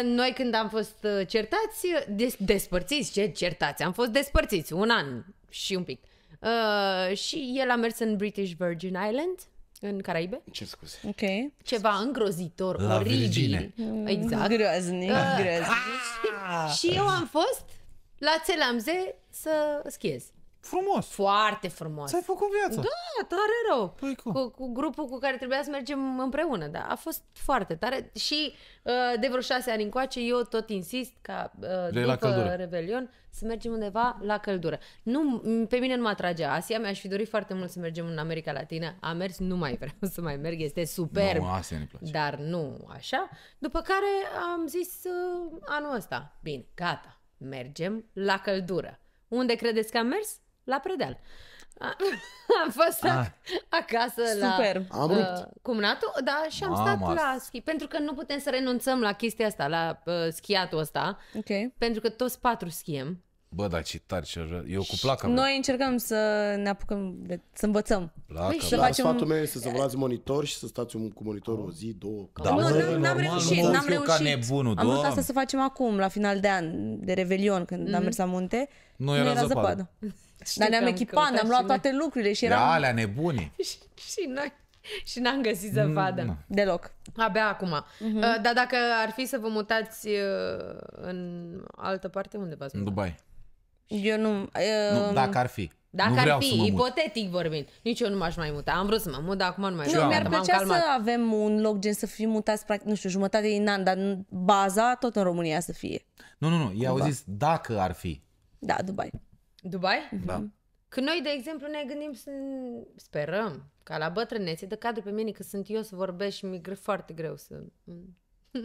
noi când am fost uh, certați, des, despărțiți, ce certați? Am fost despărțiți un an și un pic. Uh, și el a mers în British Virgin Islands în Caraibe? Ce scuze. Ok. Ceva îngrozitor, La oribil. Virgine. Mm. Exact. Groaznic, uh, groaznic. Ah. Și eu am fost la Țelamze să schiez. Frumos. Foarte frumos. s ai făcut viața. Da, tare rău. Păi Cu, cu grupul cu care trebuia să mergem împreună, da. A fost foarte tare și uh, de vreo șase ani încoace eu tot insist ca uh, după la căldură. Revelion să mergem undeva la căldură. Nu, pe mine nu mă atrage Asia, mi-aș fi dorit foarte mult să mergem în America Latină. a mers, nu mai vreau *laughs* să mai merg, este superb. Nu, Asia ne place. Dar nu așa. După care am zis uh, anul ăsta, bine, gata, mergem la căldură. Unde credeți că am mers? la predeal. *laughs* am fost a, acasă Super. la uh, cumnatul, da, și am Mama. stat la schi. Pentru că nu putem să renunțăm la chestia asta, la uh, schiatul ăsta. Okay. Pentru că toți patru schiem. Bă, dar ce tari, ce eu cu placa mea. Noi încercăm să ne apucăm, de, să învățăm. Placa, păi, să facem... Sfatul meu este să vă luați monitor și să stați cu monitorul o zi, două. Da, nu, nu, n-am reușit, n-am reușit. Ca nebunul, am vrut asta să facem acum, la final de an, de Revelion, când mm-hmm. am mers la munte. Nu era, era zăpadă. zăpadă. Știu Dar ne-am echipat, ne-am luat toate lucrurile și da, eram... Da, alea nebune. *laughs* și, noi și n-am găsit să mm, vadă. deloc. Abia acum. Mm-hmm. Uh, dar dacă ar fi să vă mutați uh, în altă parte, unde v-ați În Dubai. Eu nu... Uh, nu um, dacă ar fi. Dacă nu ar fi, ipotetic vorbind, nici eu nu m-aș mai muta. Am vrut să mă mut, dar acum nu mai vreau. Mi-ar plăcea să avem un loc gen să fim mutați, practic, nu știu, jumătate din an, dar baza tot în România să fie. Nu, nu, nu, i-au zis dacă ar fi. Da, Dubai. Dubai? Da. Mhm. Când noi, de exemplu, ne gândim, să sperăm, ca la bătrânețe, de cadru pe mine, că sunt eu să vorbesc și mi e foarte greu să... *laughs*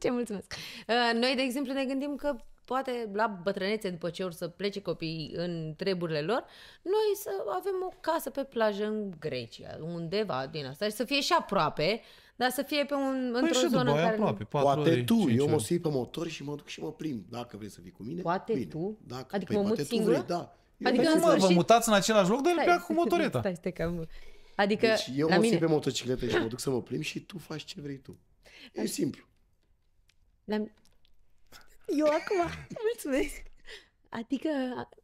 ce mulțumesc! Uh, noi, de exemplu, ne gândim că poate la bătrânețe, după ce ori să plece copiii în treburile lor, noi să avem o casă pe plajă în Grecia, undeva din asta, și să fie și aproape, dar să fie pe un, păi într-o zonă care... Aproape, poate ori, tu, eu mă sui pe motor și mă duc și mă prim, dacă vrei să fii cu mine. Poate bine. tu? Dacă, adică păi, mă mut singură? Vrei, da. Eu adică mă, sfârșit... vă mutați în același loc, dar el pleacă cu motoreta. Stai, stai, că... Adică, deci eu mă mine... pe motocicletă și mă duc să mă plim și tu faci ce vrei tu. E la... simplu. La... Eu acum, mulțumesc. Adică,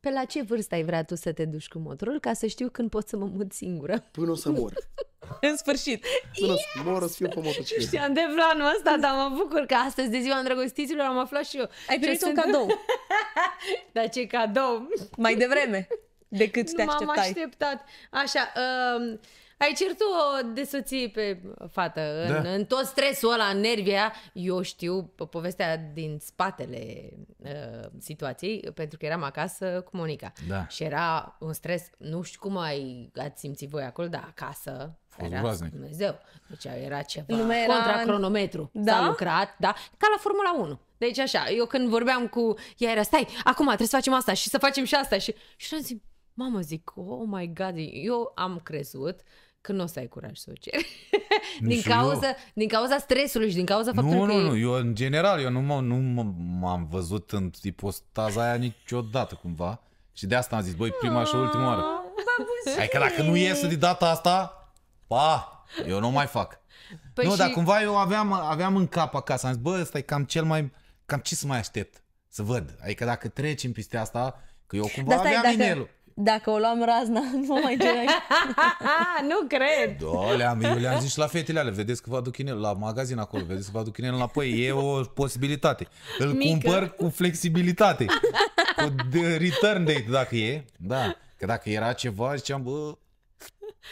pe la ce vârstă ai vrea tu să te duci cu motorul ca să știu când pot să mă mut singură? Până o să mor. *laughs* în sfârșit. Până yes! să mor, o să fiu pe motocicletă. Știam de planul ăsta, dar mă bucur că astăzi de ziua îndrăgostiților am aflat și eu. Ai primit un cadou. *laughs* dar ce cadou? Mai devreme decât nu te așteptai. m-am așteptat. Așa, uh, ai cert o de soție pe fată în, da. în tot stresul ăla, în nervia. Eu știu povestea din spatele uh, situației, pentru că eram acasă cu Monica. Da. Și era un stres, nu știu cum ai, ați simțit voi acolo, dar acasă, era, Dumnezeu. Deci era ceva Lumea era... contra cronometru. Da? S-a lucrat, da? Ca la Formula 1. Deci așa, eu când vorbeam cu ea era, stai, acum trebuie să facem asta și să facem și asta. Și, și am zis, mamă, zic, oh my god, eu am crezut că nu o să ai curaj să o ceri. *laughs* din, cauza, eu. din cauza stresului și din cauza faptului nu, că... Nu, nu, eu în general, eu nu, m- nu m-am văzut în ipostaza aia niciodată cumva. Și de asta am zis, băi, prima și ultima oară. Hai ah, că adică dacă nu iese de data asta, pa, eu nu mai fac. Păi nu, și... dar cumva eu aveam, aveam în cap acasă, am zis, bă, ăsta e cam cel mai, cam ce să mai aștept, să văd. Adică dacă trecem peste asta, că eu cumva da, stai, aveam dacă, inelul. Dacă o luam razna, *laughs* nu mă mai gerai. *laughs* nu cred! Da, am eu le-am zis la fetele alea. vedeți că vă aduc inel la magazin acolo, vedeți că vă aduc inel înapoi, e o posibilitate. Îl Mică. cumpăr cu flexibilitate, cu return date dacă e, da. Că dacă era ceva, ziceam, bă...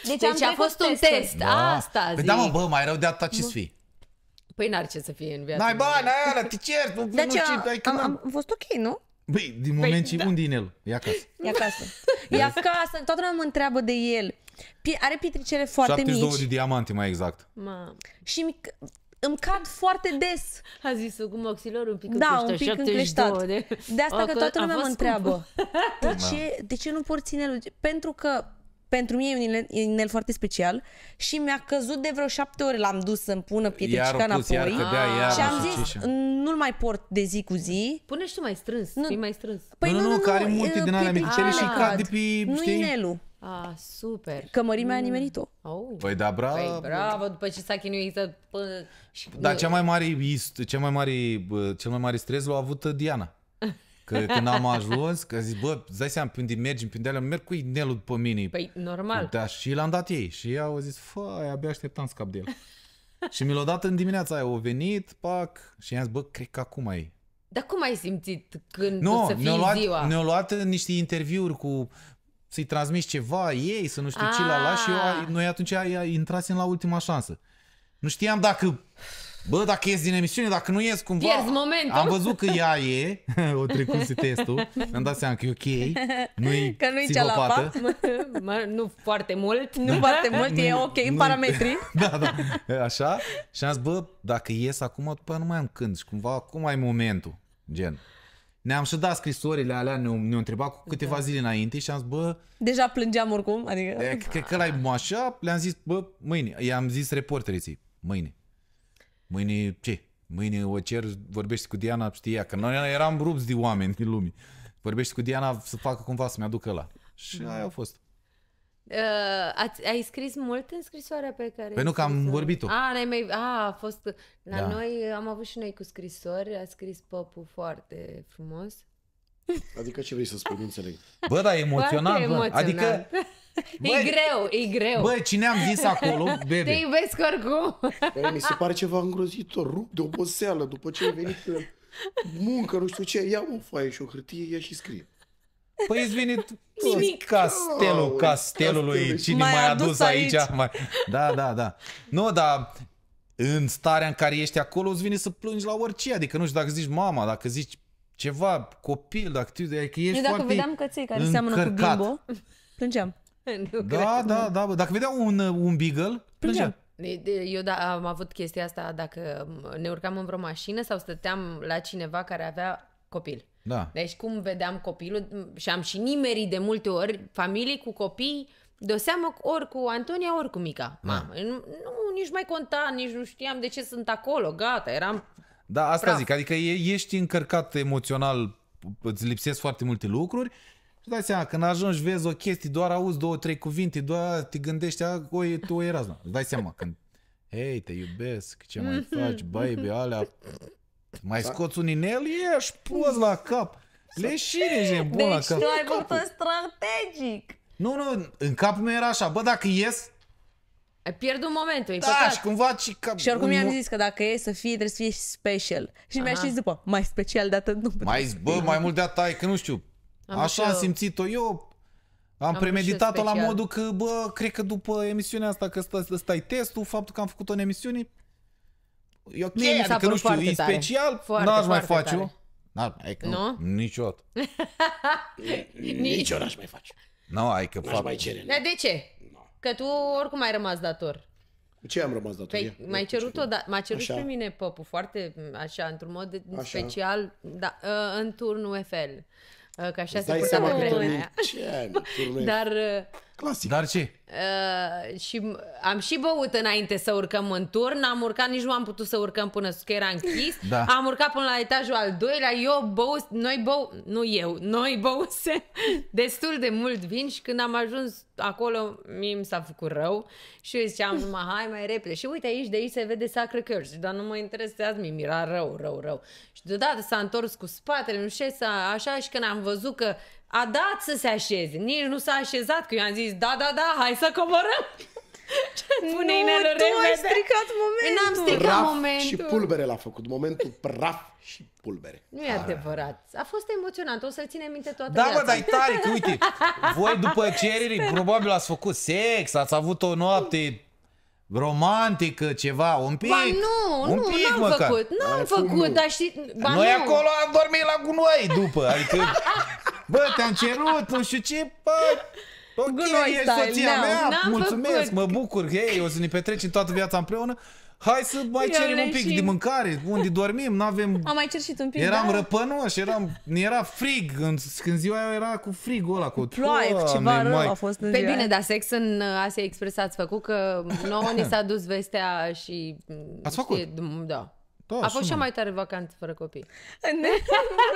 Deci, deci am a fost un test, test. Da. asta păi zic. Păi da, mă, bă, mai rău de atât ce să fi. Păi n-ar ce să fie în viață. N-ai bani, n-ai ala, te ceri, nu, Dar deci nu, ce, am, am, am fost ok, nu? Băi, din moment păi, ce... Da. Unde e el? E acasă. E acasă. e acasă. Toată lumea mă întreabă de el. Are pietricele foarte 72 mici. 72 de diamante, mai exact. Ma. Și mi- îmi cad foarte des. A zis cu moxilor un pic Da, un pic încleștat. De, de asta o, că toată lumea mă întreabă. De ce, de ce nu porți inelul? Pentru că pentru mine e un inel foarte special și mi-a căzut de vreo șapte ore l-am dus să-mi pună pietricica înapoi iar cădea, iar și am zis, și nu-l mai port de zi cu zi. Pune și tu mai strâns, nu. e mai strâns. Păi nu, nu, nu, nu că are multe din alea micele și cad de pe, Nu știi? inelul. A, super. Că mărimea mm. a nimerit-o. Oh. Păi da, bravo. Păi bravo, după ce s-a chinuit până... Dar cea mai mare, cea mai mare, cel mai mare stres l-a avut Diana. Că când am ajuns, că zic, bă, dai seama, pe unde mergi, pe unde alea, merg cu inelul după mine. Păi, normal. Da, și l-am dat ei. Și ei au zis, fă, abia așteptam să scap de el. *laughs* și mi l-a dat în dimineața aia, o venit, pac, și i-am zis, bă, cred că acum e. Dar cum ai simțit când nu, să fii ne-au luat, ziua? ne-au luat niște interviuri cu să-i transmiți ceva ei, să nu știu ah. ce la la și eu, noi atunci intrasem la ultima șansă. Nu știam dacă Bă, dacă ies din emisiune, dacă nu ies cumva... Pierzi momentul. Am văzut că ea e, *laughs* o trecuse testul, mi-am dat seama că e ok, nu e *laughs* Că nu-i cealapa, *laughs* nu foarte mult, nu da. foarte mult, e ok în parametri. da, da, așa. Și am zis, bă, dacă ies acum, după nu mai am când și cumva acum e momentul, gen. Ne-am și dat scrisorile alea, ne-au, ne întrebat cu câteva da. zile înainte și am zis, bă... Deja plângeam oricum, adică... Cred că la așa, le-am zis, bă, mâine, i-am zis reporteriții, mâine, Mâine, ce? Mâine o cer, vorbești cu Diana, știi ea, că noi eram rupți de oameni din lume. Vorbești cu Diana să facă cumva să-mi aducă la. Și da. aia a fost. Uh, ați, ai scris mult în scrisoarea pe care... Păi nu, că am vorbit-o. A, ah, n-ai mai... a, ah, a fost... La da. noi am avut și noi cu scrisori, a scris Popu foarte frumos. Adică ce vrei să spui, nu înțeleg. Bă, dar e emoționant, bă. Adică Bă, *laughs* e greu, e greu. Bă, cine am zis acolo, *laughs* bebe? Te iubesc oricum. Bă, mi se pare ceva îngrozitor, rup de oboseală după ce ai venit muncă, nu știu ce, ia o foaie și o hârtie, ia și scrie. Păi ești venit Nimic. castelul oh, castelului, cine mai a adus aici? aici? Mai... Da, da, da. Nu, dar în starea în care ești acolo îți vine să plângi la orice, adică nu știu dacă zici mama, dacă zici ceva, copil, dacă de că adică ești Eu dacă vedeam căței care seamănă cu bimbo, plângeam. *laughs* da, da, da, bă. dacă vedeam un, un beagle, plângeam. Eu da, am avut chestia asta dacă ne urcam în vreo mașină sau stăteam la cineva care avea copil. Da. Deci cum vedeam copilul și am și nimeri de multe ori familii cu copii de o seamă ori cu Antonia, ori cu Mica. Da. Mamă, nu, nici mai conta, nici nu știam de ce sunt acolo, gata, eram da, asta Praf. zic, adică ești încărcat emoțional, îți lipsesc foarte multe lucruri și dai seama, când ajungi, vezi o chestie, doar auzi două, trei cuvinte, doar te gândești, a, o, e, tu o razna. îți dai seama, când, hei, te iubesc, ce mai *laughs* faci, baby, alea, mai da. scoți un inel, ești pus la cap. Leșine, gen, bun deci la cap. Deci tu ai văzut strategic. Nu, nu, în capul meu era așa, bă, dacă ies, Pierdu un momentul, e da, păcat. și cumva și ca... Și oricum i-am zis că dacă e să fie, trebuie să fie special. Și mi-a zis după, mai special de atât nu Mai, bă, mai mult de atât că nu știu. Am așa am simțit-o eu. Am, am premeditat-o la modul că, bă, cred că după emisiunea asta, că stai testul, faptul că am făcut-o în emisiune, e ok, Mie adică nu știu, e special, foarte, n-aș mai face-o. n nu? nu? Niciodată. *laughs* Nici. n-aș mai face. Nu, ai că N-aș mai cere. Dar de ce? Că tu oricum ai rămas dator. Ce am rămas dator? Păi, mai cerut-o, da, m-a cerut așa. pe mine Păpu, foarte așa, într-un mod așa. special, da, ă, în turnul FL. Ă, că așa se purta pe vremea aia. *laughs* Dar ă, Clasic. Dar ce? Uh, și am și băut înainte să urcăm în turn, am urcat, nici nu am putut să urcăm până că era închis, da. am urcat până la etajul al doilea, eu bău, noi bău, nu eu, noi băuse *laughs* destul de mult vin și când am ajuns acolo, mi s-a făcut rău și eu ziceam numai, hai mai repede și uite aici, de aici se vede Sacre Church, dar nu mă interesează, mi mira rău, rău, rău. Și deodată s-a întors cu spatele, nu știu, așa și când am văzut că a dat să se așeze. Nici nu s-a așezat, că eu am zis, da, da, da, hai să coborăm. *laughs* Pune nu, tu repede. ai stricat păi momentul. N-am stricat praf momentul. și pulbere l-a făcut. Momentul praf și pulbere. Nu e adevărat. A fost emoționant. O să-l ținem minte toată Da, viața. bă, dar e tare uite, *laughs* voi după cereri probabil ați făcut sex, ați avut o noapte romantică, ceva, un pic. Ba nu, un nu, pic, n-am măcar. făcut, n-am făcut, dar și... Ba Noi nu. acolo am dormit la gunoi după, adică... *laughs* Bă, te-am cerut, nu știu ce, bă, Ok, Gunoi e style, soția mea, mulțumesc, făcut. mă bucur, hei, o să ne petrecem toată viața împreună. Hai să mai Eu cerem un pic și... de mâncare, unde dormim, nu avem... Am mai cerșit un pic, Eram da? răpănoși, eram, era frig, când ziua aia era cu frigul ăla, cu... Ploaie, ceva rău mai... a fost în Pe păi ziua. bine, dar sex în Asia Express ați făcut, că nouă ni s-a dus vestea și... Ați făcut? Știe, da. Da, a fost cea mai tare vacanță fără copii. *laughs* Ne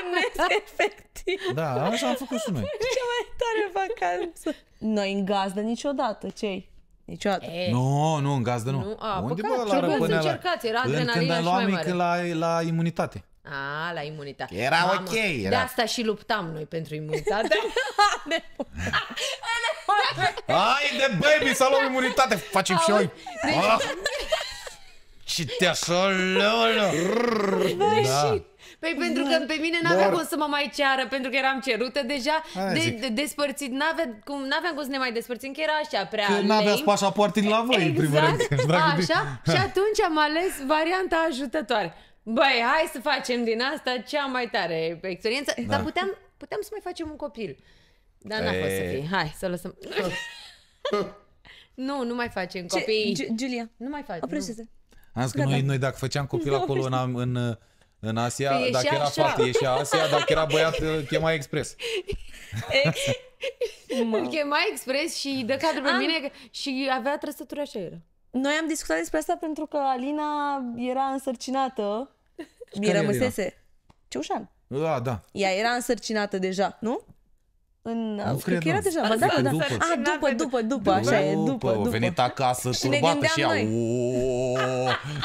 bunesc, efectiv. Da, așa am făcut și noi. *laughs* Cea mai tare vacanță. Noi în gazdă niciodată, cei? Niciodată. E. Nu, nu, în gazdă nu. nu a, Unde păcat, bă, la răpânea încercați, era adrenalina și mai mare. Când la, la imunitate. A, la imunitate. Era Mamă, ok. Era. De asta și luptam noi pentru imunitate. *laughs* Ai de baby, să luăm imunitate, facem și noi. Deci ah și te așa păi, da. Păi pentru că pe mine n-avea cum să mă mai ceară, pentru că eram cerută deja, Aia de, de, despărțit, n-avea, cum, n-aveam cum să ne mai despărțim, că era așa prea Că n-aveați pașapoarte la voi, exact. în primul exact. rând. Da, așa, și atunci am ales varianta ajutătoare. Băi, hai să facem din asta cea mai tare experiență, da. dar puteam, puteam să mai facem un copil. Dar n-a fost să fie. Hai, să lăsăm. *laughs* nu, nu mai facem copii. Giulia, nu mai facem. Oprește-te. Am zis că da, noi, da. noi dacă făceam copil acolo în, în, în Asia, păi dacă era fată, ieșea Asia, dacă era băiat, chema expres. Ex- Îl chema expres și dă cadru pe am... mine și avea trăsături așa era. Noi am discutat despre asta pentru că Alina era însărcinată. Mi rămăsese. Ceușan. Da, ah, da. Ea era însărcinată deja, nu? în... Nu cred, că era deja, ba, da, da, da. După, da. a, după, după, după, așa e, după, după. venit acasă turbată și ea,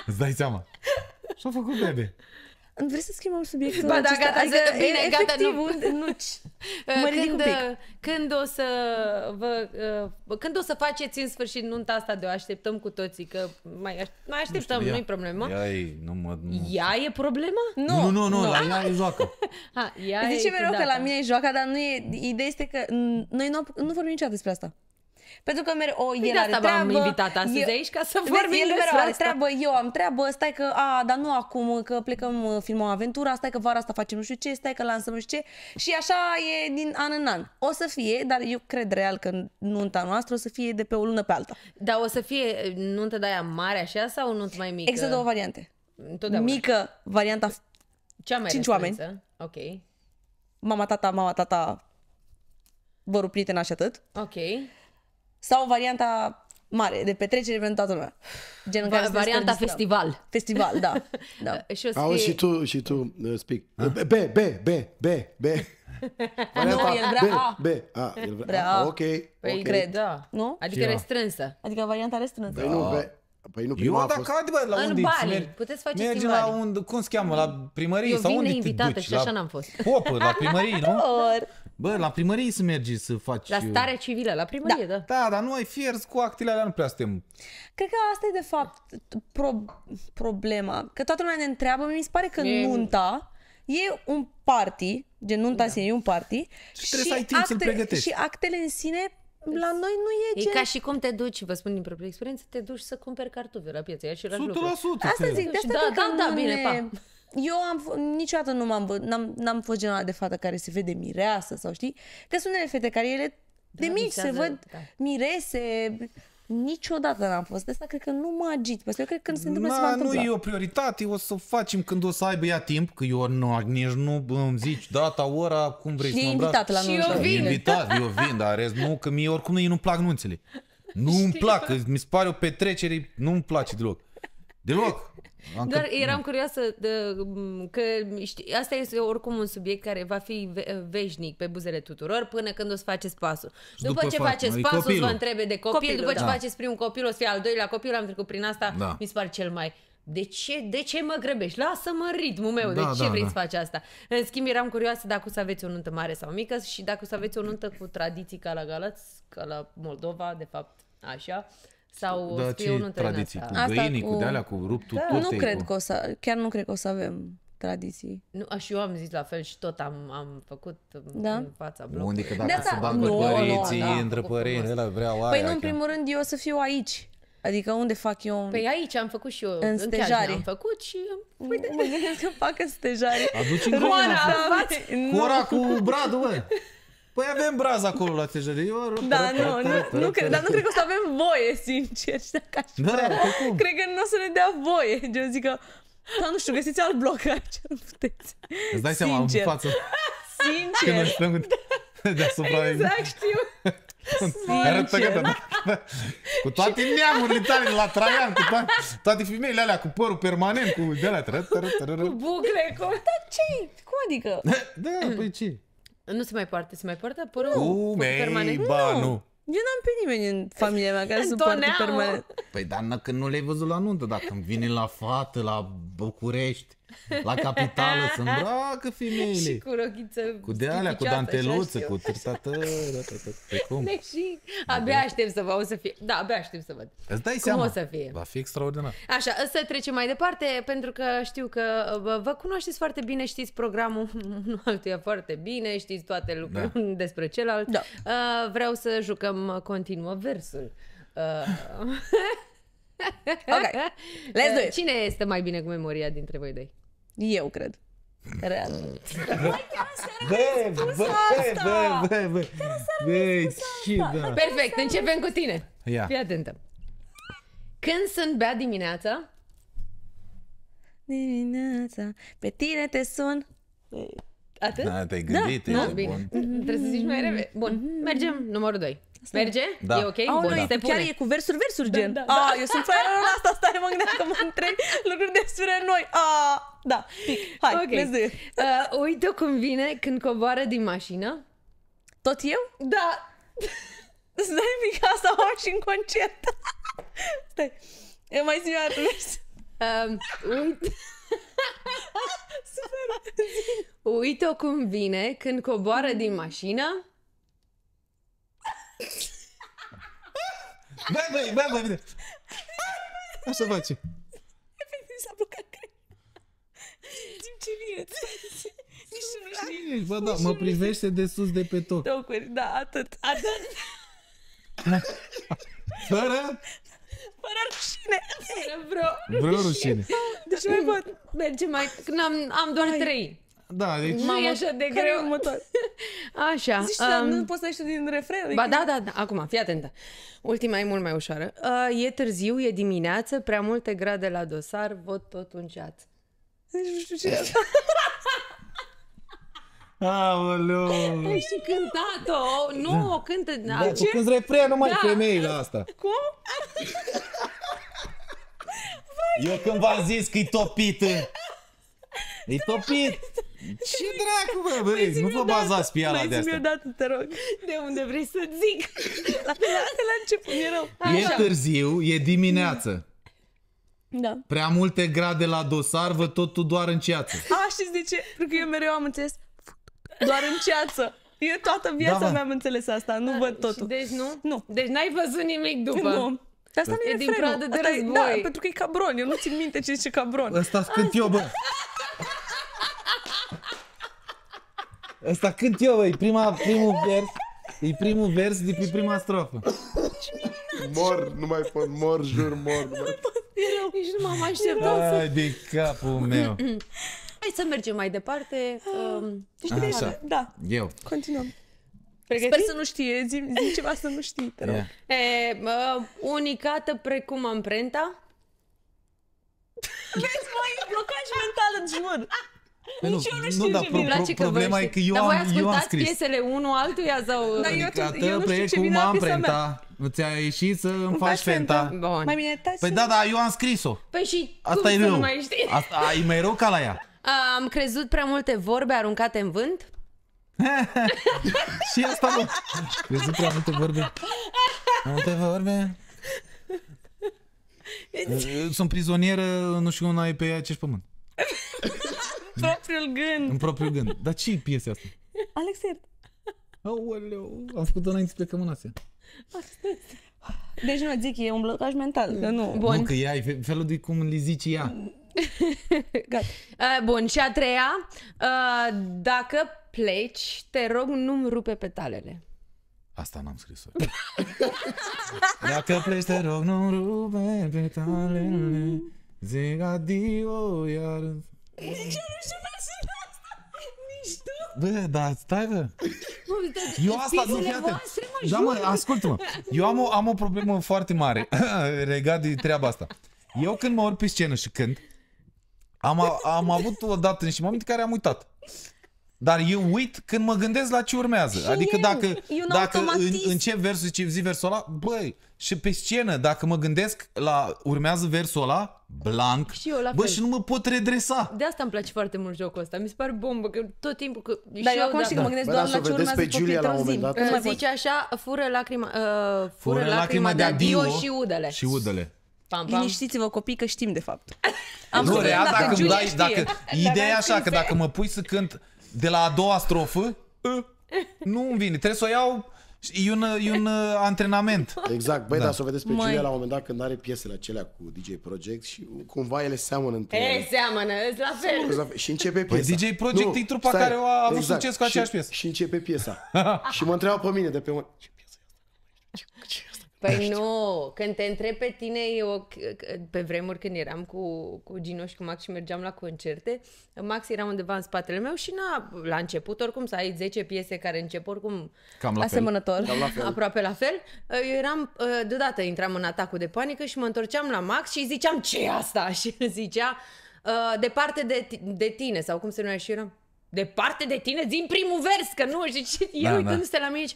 îți dai seama. Și-a *laughs* făcut bebe. Vrei să schimbăm subiectul ba, da, acesta? gata, adică, bine, efectiv, gata, nu. nu. Unde, nu mă când, uh, când, o să vă, uh, când o să faceți în sfârșit nunta asta de o așteptăm cu toții, că mai, mai așteptăm, nu, nu e problemă. Ea e, nu mă, nu... ea e problema? Nu, nu, nu, nu, nu. la ea e joacă. *laughs* Ha, ea Zice mereu că la mine e joaca, dar nu e, ideea este că noi nu, nu vorbim niciodată despre asta. Pentru că mereu, o, păi el are treabă. am invitat astăzi eu, aici ca să vorbim el mereu are treabă, eu am treabă, stai că, a, dar nu acum, că plecăm, uh, filmăm aventura, stai că vara asta facem nu știu ce, stai că lansăm nu știu ce. Și așa e din an în an. O să fie, dar eu cred real că nunta noastră o să fie de pe o lună pe alta. Dar o să fie uh, nuntă de aia mare așa sau nuntă mai mică? Există două variante. Întotdeauna. Mică, varianta Cea mai cinci oameni. Ok. Mama, tata, mama, tata, vărul prietena și atât. Ok. Sau varianta mare, de petrecere pentru toată lumea. Gen Va, varianta festival. Festival, da. da. *laughs* și, fi... Auzi, și tu, și tu uh, speak. Ah? B, B, B, B, B. Nu, no, el vrea B, A. B, A, el vrea, vrea A. Ok. Păi okay. cred, da. Nu? Adică restrânsă. Adică varianta restrânsă. Păi nu, B. Da. Păi nu prima Eu, dacă fost... bă, la în unde Bali. Mergi, puteți face mergi la un, cum se cheamă, la primărie Eu sau unde te duci? invitată și la... așa n-am fost. Popă, la primărie, nu? Bă, da. la primărie să mergi să faci... La uh, starea civilă, la primărie, da. Da, da dar ai fierți cu actele alea nu prea suntem. Cred că asta e de fapt pro- problema. Că toată lumea ne întreabă, mi se pare că e... nunta e un party, gen nunta da. sine e un party. Și, și să ai timp acte, să pregătești. Și actele în sine la păi, noi nu e, e gen... E ca și cum te duci, vă spun din propria experiență, te duci să cumperi cartofi la piață, e același 100%, lucru. Asta zic, de asta da, da, da, bine, pa eu am, niciodată nu m-am, n-am, n-am fost genul de fată care se vede mireasă sau știi, că sunt unele fete care ele de da, mici se văd da. mirese, Niciodată n-am fost. De asta cred că nu mă agit. Păi eu cred că când se întâmplă, să Nu e o prioritate, o să facem când o să aibă ea timp, că eu nu, nici nu îmi zici data, ora, cum vrei și să mă invitat la Și eu da, vin. invitat, eu vin, dar rest nu, că mie oricum ei nu-mi plac nunțele. Nu-mi plac, mi se pare o petrecere, nu-mi place deloc. Deloc. Am Doar că... eram da. curioasă de, mm, că știi, asta este oricum un subiect care va fi ve- veșnic pe buzele tuturor până când o să faceți pasul. După, după ce fac, faceți pasul, copilul. vă întrebe de copil, copilul, după da. ce faceți primul copil, o să fie al doilea copil, am trecut prin asta, da. mi se pare cel mai... De ce, de ce mă grăbești? Lasă-mă ritmul meu, da, de ce da, vrei da. să faci asta? În schimb, eram curioasă dacă o să aveți o nuntă mare sau mică și dacă o să aveți o nuntă cu tradiții ca la Galați, ca la Moldova, de fapt, așa. Sau da, spui ce tradiții? Asta. Cu asta găinii, cu, cu de-alea, cu ruptul da. Nu cred cu... că o să... Chiar nu cred că o să avem tradiții. Nu, și eu am zis la fel și tot am, am făcut da? în fața blocului. Unde că dacă se bagă nu, nu, da. între părinți, ăla vreau aia. Păi nu, în primul rând, eu să fiu aici. Adică unde fac eu... Păi aici am făcut și eu în stejare. Am făcut și... Uite, mă păi da. gândesc că fac în stejare. Aduci în Cu Cora cu bradul, Păi avem braza acolo la tejărior. Da, nu, nu, nu cred, dar nu cred că o să avem voie, sincer, și *laughs* dacă aș da, vrea. Păi cred că nu o să ne dea voie. Eu zic că, da, nu știu, găsiți alt bloc aici, nu puteți. Îți dai sincer. seama, în față. Sincer. Când noi stăm cu... deasupra Exact, știu. Sincer. Da, da, da. Cu toate neamurile tale la Traian, cu toate, toate femeile alea cu părul permanent, cu de alea. Cu bucle, cu... Dar ce? Cum adică? *laughs* Da, păi ce? Nu se mai poartă, se mai poartă părul nu. permanent? Ba, nu. nu. Eu n-am pe nimeni în familia mea care să poartă permanent. Păi, dar când nu le-ai văzut la nuntă, dacă îmi vine la fată, la București, la capitală sunt îmbracă femeile. Și cu rochiță Cu de alea, cu danteluță, cu târtată. Pe cum? Deci, abia aștept să vă o să fie. Da, abia aștept să văd. Îți dai cum seama. o să fie. Va fi extraordinar. Așa, să trecem mai departe, pentru că știu că vă cunoașteți foarte bine, știți programul altuia foarte bine, știți toate lucrurile da. despre celălalt. Da. Vreau să jucăm continuă versul. ok. Let's do it. Cine este mai bine cu memoria dintre voi doi? Eu cred. Real. Da. Perfect, începem cu tine. Ia. Fii atentă. Când sunt bea dimineața? Dimineața, pe tine te sun. Atât? Da, te-ai gândit, da, ești da. bun. Trebuie să zici mai repede. Bun, mhm. mergem numărul 2. Merge? Da. E ok? Oh, Bun, da. chiar e cu versuri, versuri da, gen. Da, da. A, eu sunt fraierul asta, stai mă gândesc că mă întreb lucruri despre noi. A, da. Hai, okay. let's uh, Uite cum vine când coboară din mașină. Tot eu? Da. *laughs* Stai mic, asta o și în concert. *laughs* stai. E mai zi uh, uite... *laughs* Uite-o cum vine când coboară din mașină Băi, băi, băi, vai, vai. Așa face. Mi s-a blocat creierul. Zim ce bine Nici nu știi. Bă, da, mă privește de sus de pe tot. Tocuri, da, atât. Atât. Fără? Fără rușine. Fără vreo rușine. Deci mai pot merge mai... Când am, am doar trei. Da, deci... Nu e așa de greu. următor? *laughs* Așa. Zici, da, um... nu poți să ieși din refren? Adică- ba da, da, da. Acum, fii atentă. Ultima e mult mai ușoară. Uh, e târziu, e dimineață, prea multe grade la dosar, văd tot un ceat. Nu știu ce *laughs* Aoleu! Ai păi și cântat-o! Nu, da. o cântă... Da, da ce? când refren numai da. femei la asta. *laughs* Cum? Eu când v-am zis că i topită, e topit! Ce dracu, bă, mai nu vă bazați pe ala de asta. dată, te rog, de unde vrei să zic. La, la, la început e rău. E târziu, e dimineață. Da. Prea multe grade la dosar, vă tot tu doar în ceață. A, știți de ce? Pentru că eu mereu am înțeles doar în ceață. Eu toată viața da, mea am înțeles asta, nu da, văd totul. deci nu? Nu. Deci n-ai văzut nimic după. Nu. asta nu e din pradă de da, război. Da, pentru că e cabron, eu nu țin minte ce zice cabron. Ăsta sunt eu, bă. *laughs* Asta cânt eu, e prima, primul vers. E primul vers de pe prima strofă. Mor, nu mai pot, mor, jur, mor. mor. Nici nu m-am așteptat să... Ai de capul meu. Hai să mergem mai departe. Um, așa. Da. Eu. Continuăm. Pregătit? Sper să nu știe, zi, zi ceva să nu știi, te rog. Yeah. E, uh, unicată precum amprenta. Vezi, mă, e blocaj mental, îți jur. Păi Nici nu, eu nu știu nu, dar pro, pro, problema e că eu am, voi eu am scris. piesele unul altuia sau... Da, adică eu, tu, eu nu adică, știu ce vine la piesa mea. Ți-a ieșit să îmi faci fenta. Bun. Mai bine taci Păi da, da, eu am scris-o. Păi și Asta e rău. mai știi? Asta e mai rău ca la ea. Am crezut prea multe vorbe aruncate în vânt. *laughs* și asta mă... Crezut prea multe vorbe. Multe vorbe. Deci- Sunt prizonieră, nu știu cum ai pe acești pământ. *laughs* propriul gând. În propriul gând. Dar ce e piesa asta? Alex Hird. Aoleu, am făcut-o înainte să plecăm în Asia. Deci nu, zic, e un blocaj mental, că nu. Bun. Nu, că ea e felul de cum le zice ea. *laughs* Gat. Uh, bun, și a treia, uh, dacă pleci, te rog, nu-mi rupe petalele. Asta n-am scris-o. *laughs* Dacă pleci, te rog, nu mi rupe petalele. Zic adio, iar nici deci asta. Nici tu. Bă, da, stai, bă. Eu asta, nu, fiate. Da, mă, ascultă-mă. Eu am o, am o problemă foarte mare legat *laughs* de treaba asta. Eu când mă urc pe scenă și când, am, am avut o dată niște momente care am uitat. Dar eu uit când mă gândesc la ce urmează. Și adică eu, dacă, eu dacă în, în ce versul ce zi versul ăla, băi, și pe scenă, dacă mă gândesc la urmează versul ăla, blank, și eu la bă, fel. și nu mă pot redresa. De asta îmi place foarte mult jocul ăsta. Mi se pare bombă că tot timpul... Că Dar și eu acum da, că mă gândesc doar da, la ce urmează pe Giulia la un moment dat. zice așa, fură lacrima, uh, fură, fură lacrima, de adio, și udele. Și udele. Pam, pam. Liniștiți-vă copii că știm de fapt. Am nu, rea, dacă, dacă, dacă, dacă ideea așa, că dacă mă pui să cânt de la a doua strofă, ă, nu îmi vine. Trebuie să o iau E un, e un uh, antrenament. Exact. Băi, da. dar să o vedeți pe Mai... Julia la un moment dat când are piesele acelea cu DJ Project și cumva ele seamănă între ele. seamănă, îți la fel. Seamănă, și începe păi piesa. Păi DJ Project nu, e trupa stai, care a avut exact. succes cu aceeași piesă. Și, și începe piesa. *laughs* și mă întreabă pe mine de pe un... Ce piesă e asta? Păi nu, când te întreb pe tine, eu, pe vremuri când eram cu, cu Gino și cu Max și mergeam la concerte, Max era undeva în spatele meu și na, la început, oricum, să ai 10 piese care încep oricum Cam la asemănător, fel. Cam la fel. aproape la fel, eu eram, ă, deodată intram în atacul de panică și mă întorceam la Max și ziceam, ce asta? *laughs* Și zicea, ă, departe de, de tine, sau cum se numește și eram, departe de tine, din primul vers, că nu, și da, eu da. uitându-se la mine,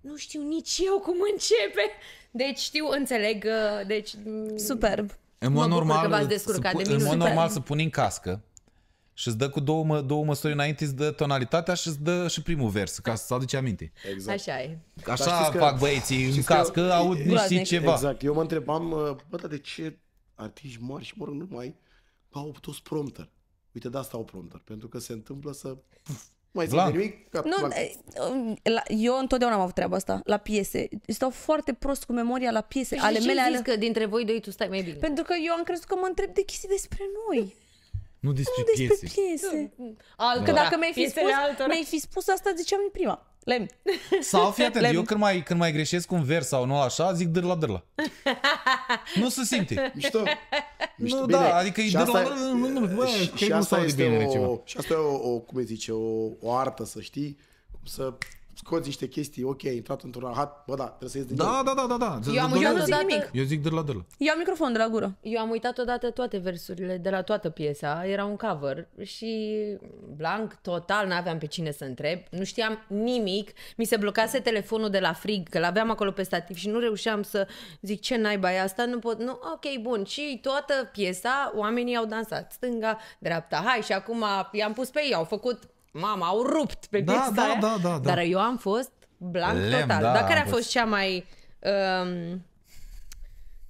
nu știu nici eu cum începe. Deci știu, înțeleg, uh, deci... Mm, Superb. În mod normal, să, în mod normal să puni în cască și îți dă cu două, mă, două măsuri înainte, îți dă tonalitatea și îți dă și primul vers, ca să aduce aminte. Exact. Așa e. Așa fac că, băieții în cască, că, aud niște ceva. Exact. Eu mă întrebam, uh, bă, dar de ce artiști mari și mă rog, nu mai au toți prompter? Uite, de asta au prompter, pentru că se întâmplă să... Puf, mai zic nimic? Ca, nu, eh, um, la, eu întotdeauna am avut treaba asta, la piese. Stau foarte prost cu memoria la piese. Și ale și mele ale... că dintre voi doi tu stai mai bine? Pentru că eu am crezut că mă întreb de chestii despre noi. Nu despre, nu despre piese. piese. că da. dacă mi-ai fi, spus, mi fi spus asta, ziceam în prima. Lemn. Sau fii atent, eu când mai, când mai greșesc un vers sau nu așa, zic dârla dârla. *laughs* nu se simte. Mișto. *laughs* Mișto. Nu, da, bine. da, adică și e dârla dârla. Și asta este o, și asta e o, cum zice, o, o artă, să știi, cum să scoți niște chestii, ok, ai intrat într-un rahat, bă, da, trebuie să ies din Da, da, da, da, da. Eu, deci am, eu zic nimic. Eu zic de la de la. Eu am microfon de la gură. Eu am uitat odată toate versurile de la toată piesa, era un cover și blank, total, n-aveam pe cine să întreb, nu știam nimic, mi se blocase telefonul de la frig, că l-aveam acolo pe stativ și nu reușeam să zic ce naiba e asta, nu pot, nu, ok, bun. Și toată piesa, oamenii au dansat stânga, dreapta, hai și acum i-am pus pe ei, au făcut mama, au rupt pe da, da, da, da, da, dar eu am fost blank Lem, total. Da, dar care a fost, cea mai... Um,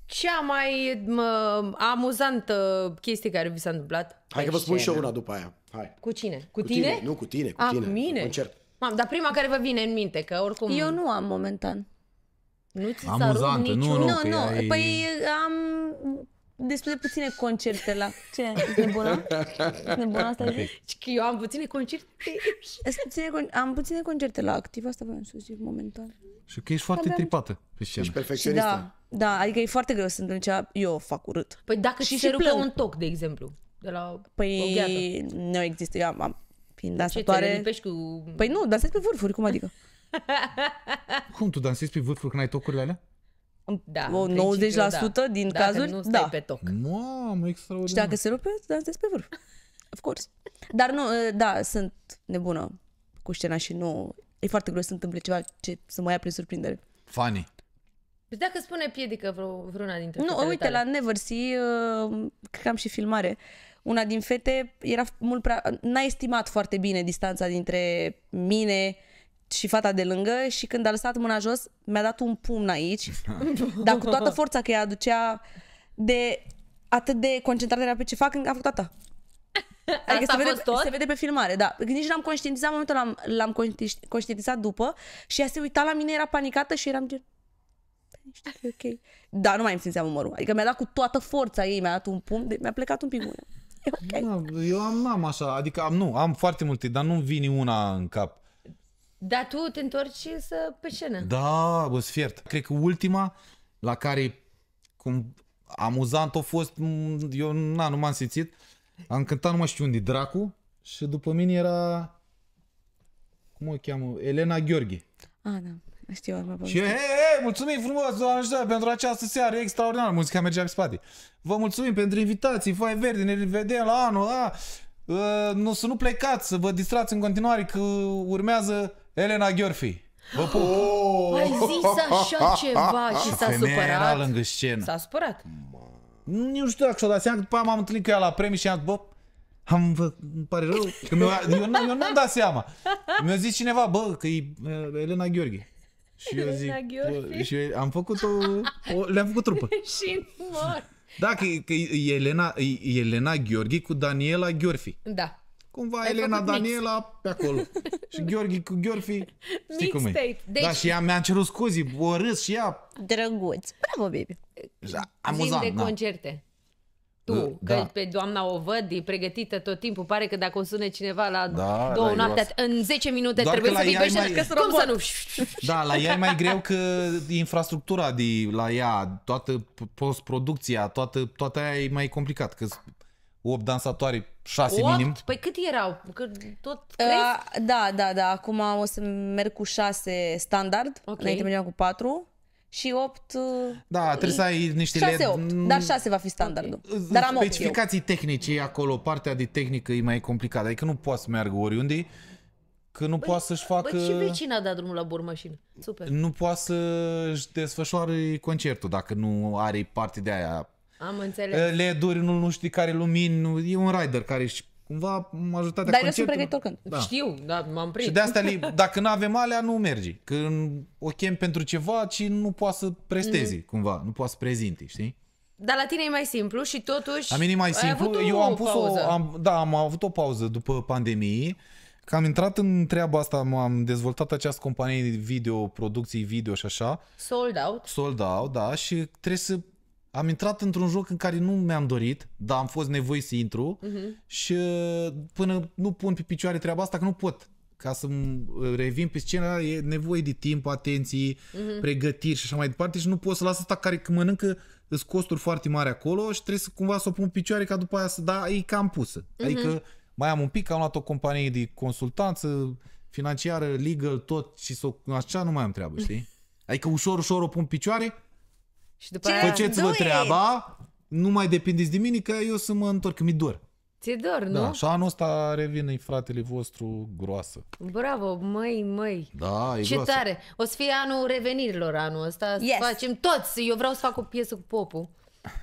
cea mai mă, amuzantă chestie care vi s-a întâmplat? Hai că vă spun și eu una după aia. Hai. Cu cine? Cu, cu tine? tine? Nu, cu tine, cu a, ah, tine. Cu mine? Încerc. Mam, dar prima care vă vine în minte, că oricum... Eu nu am momentan. Nu ți s-a rupt niciun... Nu, nu, nu. Păi ai... Păi am despre puține concerte la... Ce? Ești nebună? Ești nebună asta okay. Deci că eu am puține concerte. Puține con- am puține concerte la activ, asta vreau să zic momentan. Și că ești foarte Aveam... tripată pe scenă. Ești perfecționistă. Da, da, adică e foarte greu să întâlni cea... Eu o fac urât. Păi dacă și, se rupe un toc, de exemplu, de la Păi o nu există, eu am, am fiind dansatoare... Ce, cu... Păi nu, dansezi pe vârfuri, cum adică? *laughs* cum, tu dansezi pe vârfuri când ai tocurile alea? da, 90% da. din Dacă cazuri, nu da. stai da. pe toc. Mamă, extraordinar. Și dacă se rupe, dansezi pe vârf. Of course. Dar nu, ă, da, sunt nebună cu scena și nu... E foarte greu să întâmple ceva ce să mă ia prin surprindere. Funny. Păi dacă spune piedică vreo, vreuna dintre Nu, uite, tale. la Never See, ă, cred că am și filmare, una din fete era mult prea... n-a estimat foarte bine distanța dintre mine și fata de lângă și când a lăsat mâna jos, mi-a dat un pumn aici, *laughs* dar cu toată forța că ea aducea de atât de concentrată era pe ce fac, a făcut tata. *laughs* Adică Asta se, vede, tot? se vede pe filmare, da. Nici l-am conștientizat, în momentul l-am, l-am conștientizat după și ea se uita la mine, era panicată și eram gen... Păi, ok. Da, nu mai îmi simțeam umărul. Adică mi-a dat cu toată forța ei, mi-a dat un pumn, de, mi-a plecat un pic mâna. Okay. Da, eu am, am așa, adică am, nu, am foarte multe, dar nu vine una în cap. Dar tu te întorci să pe scenă. Da, bă, sfert. Cred că ultima la care cum amuzant a fost, eu na, nu m-am simțit, am cântat nu mă știu unde, Dracu, și după mine era, cum o cheamă, Elena Gheorghe. Ah, da. Știu, am Și hei, hei, mulțumim frumos, doamne știu, pentru această seară extraordinară. Muzica mergea pe spate. Vă mulțumim pentru invitații, foaie verde, ne vedem la anul. A, a, nu, să nu plecați, să vă distrați în continuare, că urmează Elena Gheorfi. Vă pup. Oh! Ai zis așa ceva și s-a Femeia supărat. era lângă scenă. S-a supărat. Nu știu dacă și-o dat seama, că după aia m-am întâlnit cu ea la premii și am zis, bă, am, vă, îmi pare rău, că eu, eu, eu n-am dat seama. Mi-a zis cineva, bă, că e uh, Elena Gheorghe. Și eu zic, bă, și eu am făcut o, o le-am făcut trupă. *laughs* și mor. Da, că, că e Elena, e Elena Gheorghe cu Daniela Gheorfi. Da cumva Ai Elena Daniela mix. pe acolo *laughs* și Gheorghi cu Gheorfi. Știi cum e. Deci... Da, și ea mi-a cerut scuzi, o râs și ea. Drăguț. Bravo, baby. Da, amuzant, de da. concerte. Tu, da, că da. pe doamna o văd, e pregătită tot timpul. Pare că dacă o sune cineva la da, două da, noaptea, eu... în 10 minute Doar trebuie să fii mai... că Cum să nu? *laughs* Da, la ea e mai greu că infrastructura de la ea, toată postproducția, toată, toată aia e mai complicat. Că 8 dansatoare, 6 8? minim. Păi cât erau? Că tot uh, Da, da, da. Acum o să merg cu 6 standard. Okay. Înainte mergeam cu 4 și 8... Uh, da, trebuie să ai niște... 6 LED. 8, dar 6 va fi standardul. Okay. Dar am 8 Specificații eu. tehnice acolo, partea de tehnică e mai complicată. Adică nu poți să meargă oriunde, că nu bă, păi, poate să-și facă... Bă, și vecina a dat drumul la bormașină. Super. Nu poate să-și desfășoare concertul dacă nu are parte de aia am eh, înțeles. LED-uri, nu, nu știi care lumini, nu, e un rider care și cumva majoritatea Dar eu sunt pregătit oricând. Da. Știu, da, m-am prins. Și de asta, *laughs* dacă nu avem alea, nu mergi. Când o chem pentru ceva, ci nu poate să prestezi, mm cumva, nu poate să prezinti, știi? Dar la tine e mai simplu și totuși... La mine e mai simplu. Eu am pus pauză. o... Am, da, am avut o pauză după pandemie. Că am intrat în treaba asta, am dezvoltat această companie video, producții video și așa. Sold out. Sold out, da, și trebuie să am intrat într-un joc în care nu mi-am dorit, dar am fost nevoit să intru uh-huh. și uh, până nu pun pe picioare treaba asta, că nu pot. Ca să uh, revin pe scenă e nevoie de timp, atenții, uh-huh. pregătiri și așa mai departe și nu pot să las asta care că mănâncă îți costuri foarte mari acolo și trebuie să cumva să o pun picioare ca după aia să... Da, e cam pusă. Uh-huh. Adică mai am un pic, am luat o companie de consultanță financiară, legal, tot și s așa nu mai am treabă, știi? *laughs* Adică ușor, ușor o pun picioare și după aia... Faceți-vă treaba, nu mai depindeți de mine, că eu să mă întorc, mi dor. Ți-e dor, da, nu? Da, și anul ăsta revine fratele vostru groasă. Bravo, măi, măi. Da, e Ce groasă. tare. O să fie anul revenirilor anul ăsta. Yes. facem toți. Eu vreau să fac o piesă cu popul.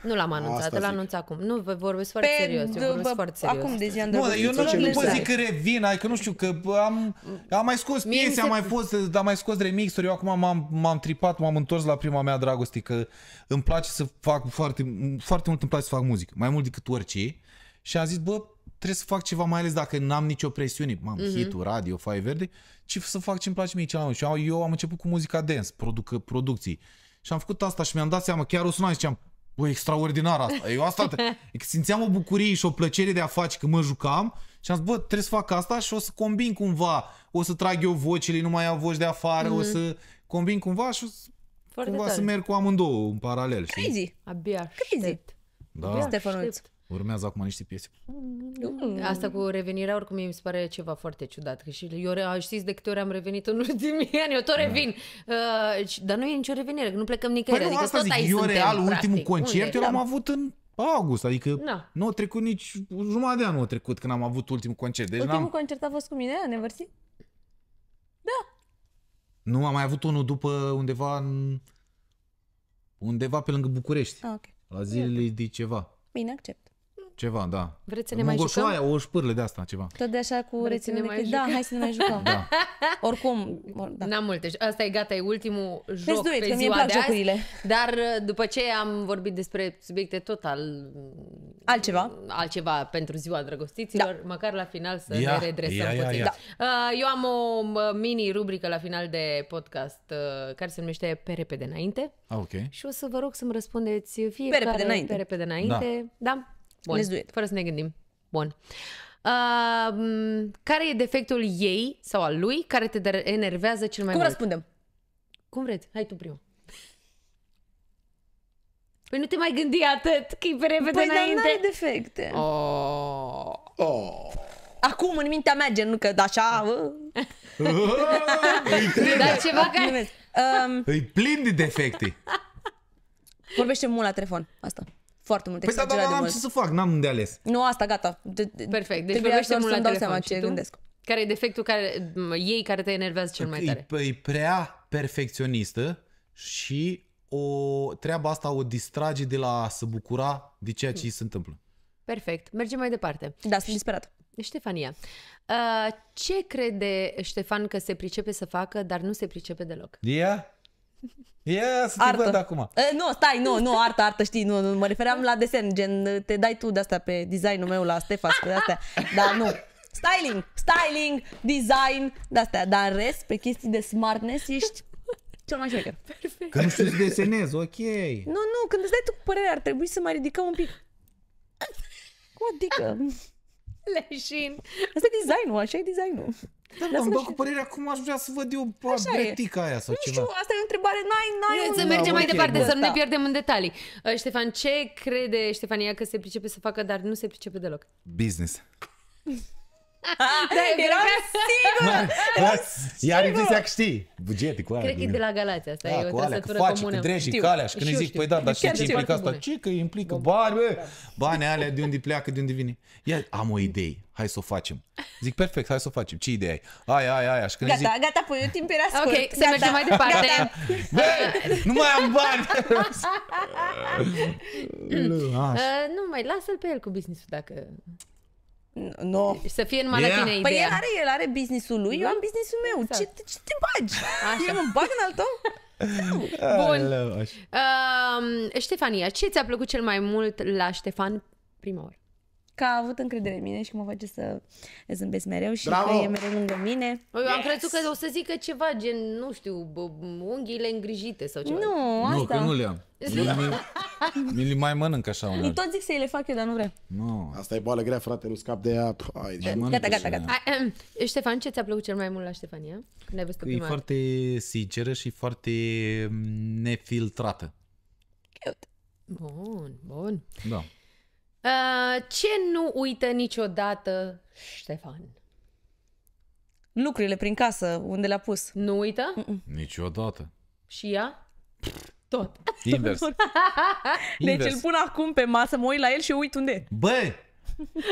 Nu l-am anunțat, l-am anunțat acum. Nu, vă vorbesc foarte Pe, serios, eu vorbesc foarte serios. Acum de zi am Nu, eu nu, nu pot zic că revin, adică nu știu, că am, am mai scos Mie piese, se... am mai fost, am mai scos remixuri, eu acum m-am, m-am tripat, m-am întors la prima mea dragoste, că îmi place să fac foarte, foarte mult îmi place să fac muzică, mai mult decât orice. Și am zis, bă, trebuie să fac ceva, mai ales dacă n-am nicio presiune, m-am mm-hmm. hit radio, faie verde, ci să fac ce-mi place mie cel mai mult. Și eu am început cu muzica dance, produc, producții. Și am făcut asta și mi-am dat seama, chiar o sunam și ziceam, Bă, extraordinar asta. Eu asta *laughs* simțeam o bucurie și o plăcere de a face când mă jucam și am zis, bă, trebuie să fac asta și o să combin cumva. O să trag eu vocile, nu mai au voci de afară, mm-hmm. o mhm. să combin cumva și o să, Foarte cumva tare. să merg cu amândouă în paralel. Crazy. Știi? Abia aștept. Da. Abia Stefanuț. Aștept. Urmează acum niște piese. Mm. Asta cu revenirea oricum mi se pare ceva foarte ciudat. Că și eu știți de câte ori am revenit în ultimii *laughs* ani, eu tot da. revin. Da. Uh, dar nu e nicio revenire, că nu plecăm nicăieri. Păi adică asta tot zic, eu suntem, real practic. ultimul concert eu l-am da. avut în august, adică da. nu a trecut nici jumătate de nu a trecut când am avut ultimul concert. Deci ultimul concert a fost cu mine, vărsi? Da. Nu, am mai avut unul după undeva în... undeva pe lângă București. Ah, okay. La zilele de ceva. Bine, accept. Ceva, da. Vreți să ne mai jucăm? Aia, o șpârlă de asta, ceva. Tot de așa cu reține mai da, jucăm? Da, hai să ne mai jucăm. da. *laughs* Oricum, da. N-am multe. Asta e gata, e ultimul joc Let's pe ziua de azi. Dar uh, după ce am vorbit despre subiecte total... Altceva. Altceva pentru ziua drăgostiților, da. măcar la final să ia, ne redresăm ia, puțin. Ia, da. Uh, eu am o uh, mini-rubrică la final de podcast care se numește Pe repede înainte. Ah, ok. Și o să vă rog să-mi răspundeți fiecare pe repede înainte. Pe repede înainte. Da. da? Bun. Let's do it. Fără să ne gândim. Bun. Uh, care e defectul ei sau al lui care te enervează cel mai Cum mult? Cum răspundem? Cum vreți? Hai tu primul. Păi nu te mai gândi atât, că e pe repede păi, înainte. Păi, defecte. Oh. Oh. Acum, în mintea mea, gen că da, așa... *laughs* Dar ceva care... Um, îi plin de defecte. Vorbește mult la telefon, asta foarte mult. Păi da, da, da, am mult. ce să fac, n-am de ales. Nu, asta, gata. De, de, Perfect, deci vorbește mult la telefon. ce gândesc. Care e defectul care, ei care te enervează cel păi, mai tare? E, păi, prea perfecționistă și o treaba asta o distrage de la a se bucura de ceea ce îi se întâmplă. Perfect. Mergem mai departe. Da, sunt disperat. Ștefania, uh, ce crede Ștefan că se pricepe să facă, dar nu se pricepe deloc? Ea? Yeah? Ia să te văd acum. Uh, nu, stai, nu, nu, artă, artă, știi, nu, nu, mă refeream la desen, gen, te dai tu de asta pe designul meu la Stefas, pe astea, dar nu. Styling, styling, design, de astea, dar în rest, pe chestii de smartness, ești cel mai șmecher. Perfect. Că nu știu să desenez, ok. Nu, nu, când îți dai tu părerea, ar trebui să mai ridicăm un pic. Cum adică? Leșin. Asta e designul, așa e designul. Da, dar îmi dă cu părerea cum aș vrea să văd eu bretica aia sau nu ceva. Nu știu, asta e o întrebare, n-ai, n-ai Să un... mergem da, mai okay, departe, bă, să nu da. ne pierdem în detalii. Uh, Ștefan, ce crede Ștefania că se pricepe să facă, dar nu se pricepe deloc? Business da, *laughs* era sigur. Iar zicea că știi. Bugete, cu aia. Cred că e de la Galația asta. Da, e o trăsătură faci, comună. cu drești, cu calea, Și când îi zic păi da, dar știi ce implică asta? Ce că implică? Bani, bă! Bani alea de unde pleacă, de unde vine. Ia, am o idee. Hai să o facem. Zic, perfect, hai să o facem. Ce idee ai? ai, ai, ai, aș când gata, zic... gata, pui, timp era scurt. Ok, să mergem mai departe. Bă, nu mai am bani! *laughs* Uh, nu mai, lasă-l pe el cu business-ul dacă... No. Să fie numai yeah. la tine păi ideea. Păi el are, el are businessul lui, da? eu am da. businessul meu. Exact. Ce, ce te bagi? Așa. Eu mă bag în al tău? Ah, Bun. Uh, Ștefania, ce ți-a plăcut cel mai mult la Ștefan prima oară? că a avut încredere în mine și că mă face să zâmbesc mereu și Bravo! că e mereu lângă mine. Păi, eu yes! am crezut că o să zică ceva gen, nu știu, unghiile îngrijite sau ceva. Nu, asta. Nu, că nu le-am. Mi le mai mănânc așa Îi Tot zic să le fac eu, dar nu vreau. Nu. Asta e boală grea, frate, nu scap de ea. Ai, gata, gata, gata. A, ehm, Ștefan, ce ți-a plăcut cel mai mult la Ștefania? Când ai văzut că E foarte sinceră și foarte mm, nefiltrată. Cute. Bun, bun. Da. Uh, ce nu uită niciodată Ștefan? Lucrurile prin casă, unde le-a pus. Nu uită? Mm-mm. Niciodată. Și ea? Tot. Invers. *laughs* deci Invers. îl pun acum pe masă, mă uit la el și uit unde e. Bă,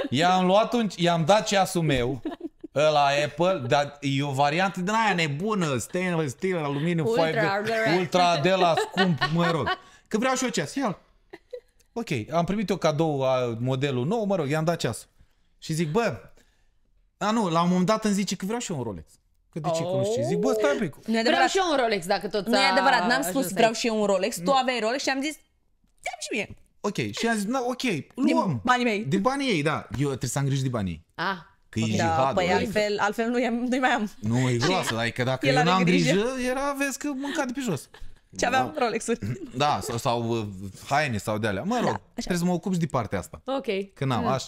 i-am luat un, i-am dat ceasul meu, la Apple, dar e o variantă din aia nebună, stainless steel, aluminiu, ultra, fiber, ultra de la scump, mă rog. Că vreau și eu ceas, ia ok, am primit eu cadou a modelul nou, mă rog, i-am dat ceasul. Și zic, bă, a, nu, la un moment dat îmi zice că vreau și eu un Rolex. Că de ce, oh. nu știu Zic, bă, stai un pic. Vreau și eu un Rolex, dacă tot Nu e adevărat, n-am spus vreau și eu un Rolex, tu aveai Rolex și am zis, ți-am și mie. Ok, și am zis, na, ok, luăm. Din banii mei. Din banii ei, da. Eu trebuie să am grijă de banii ei. Ah. Că okay. e da, jihadul. Păi adică- altfel, altfel nu i mai am. Nu, e groasă, adică dacă *laughs* eu n-am grijă, grijă, era, vezi că mânca de pe jos. Ce da. aveam Rolex-uri. *laughs* Da, sau, sau uh, haine sau de alea. Mă da, rog, da, trebuie să mă ocup și de partea asta. Ok. Că n-am, mm. aș.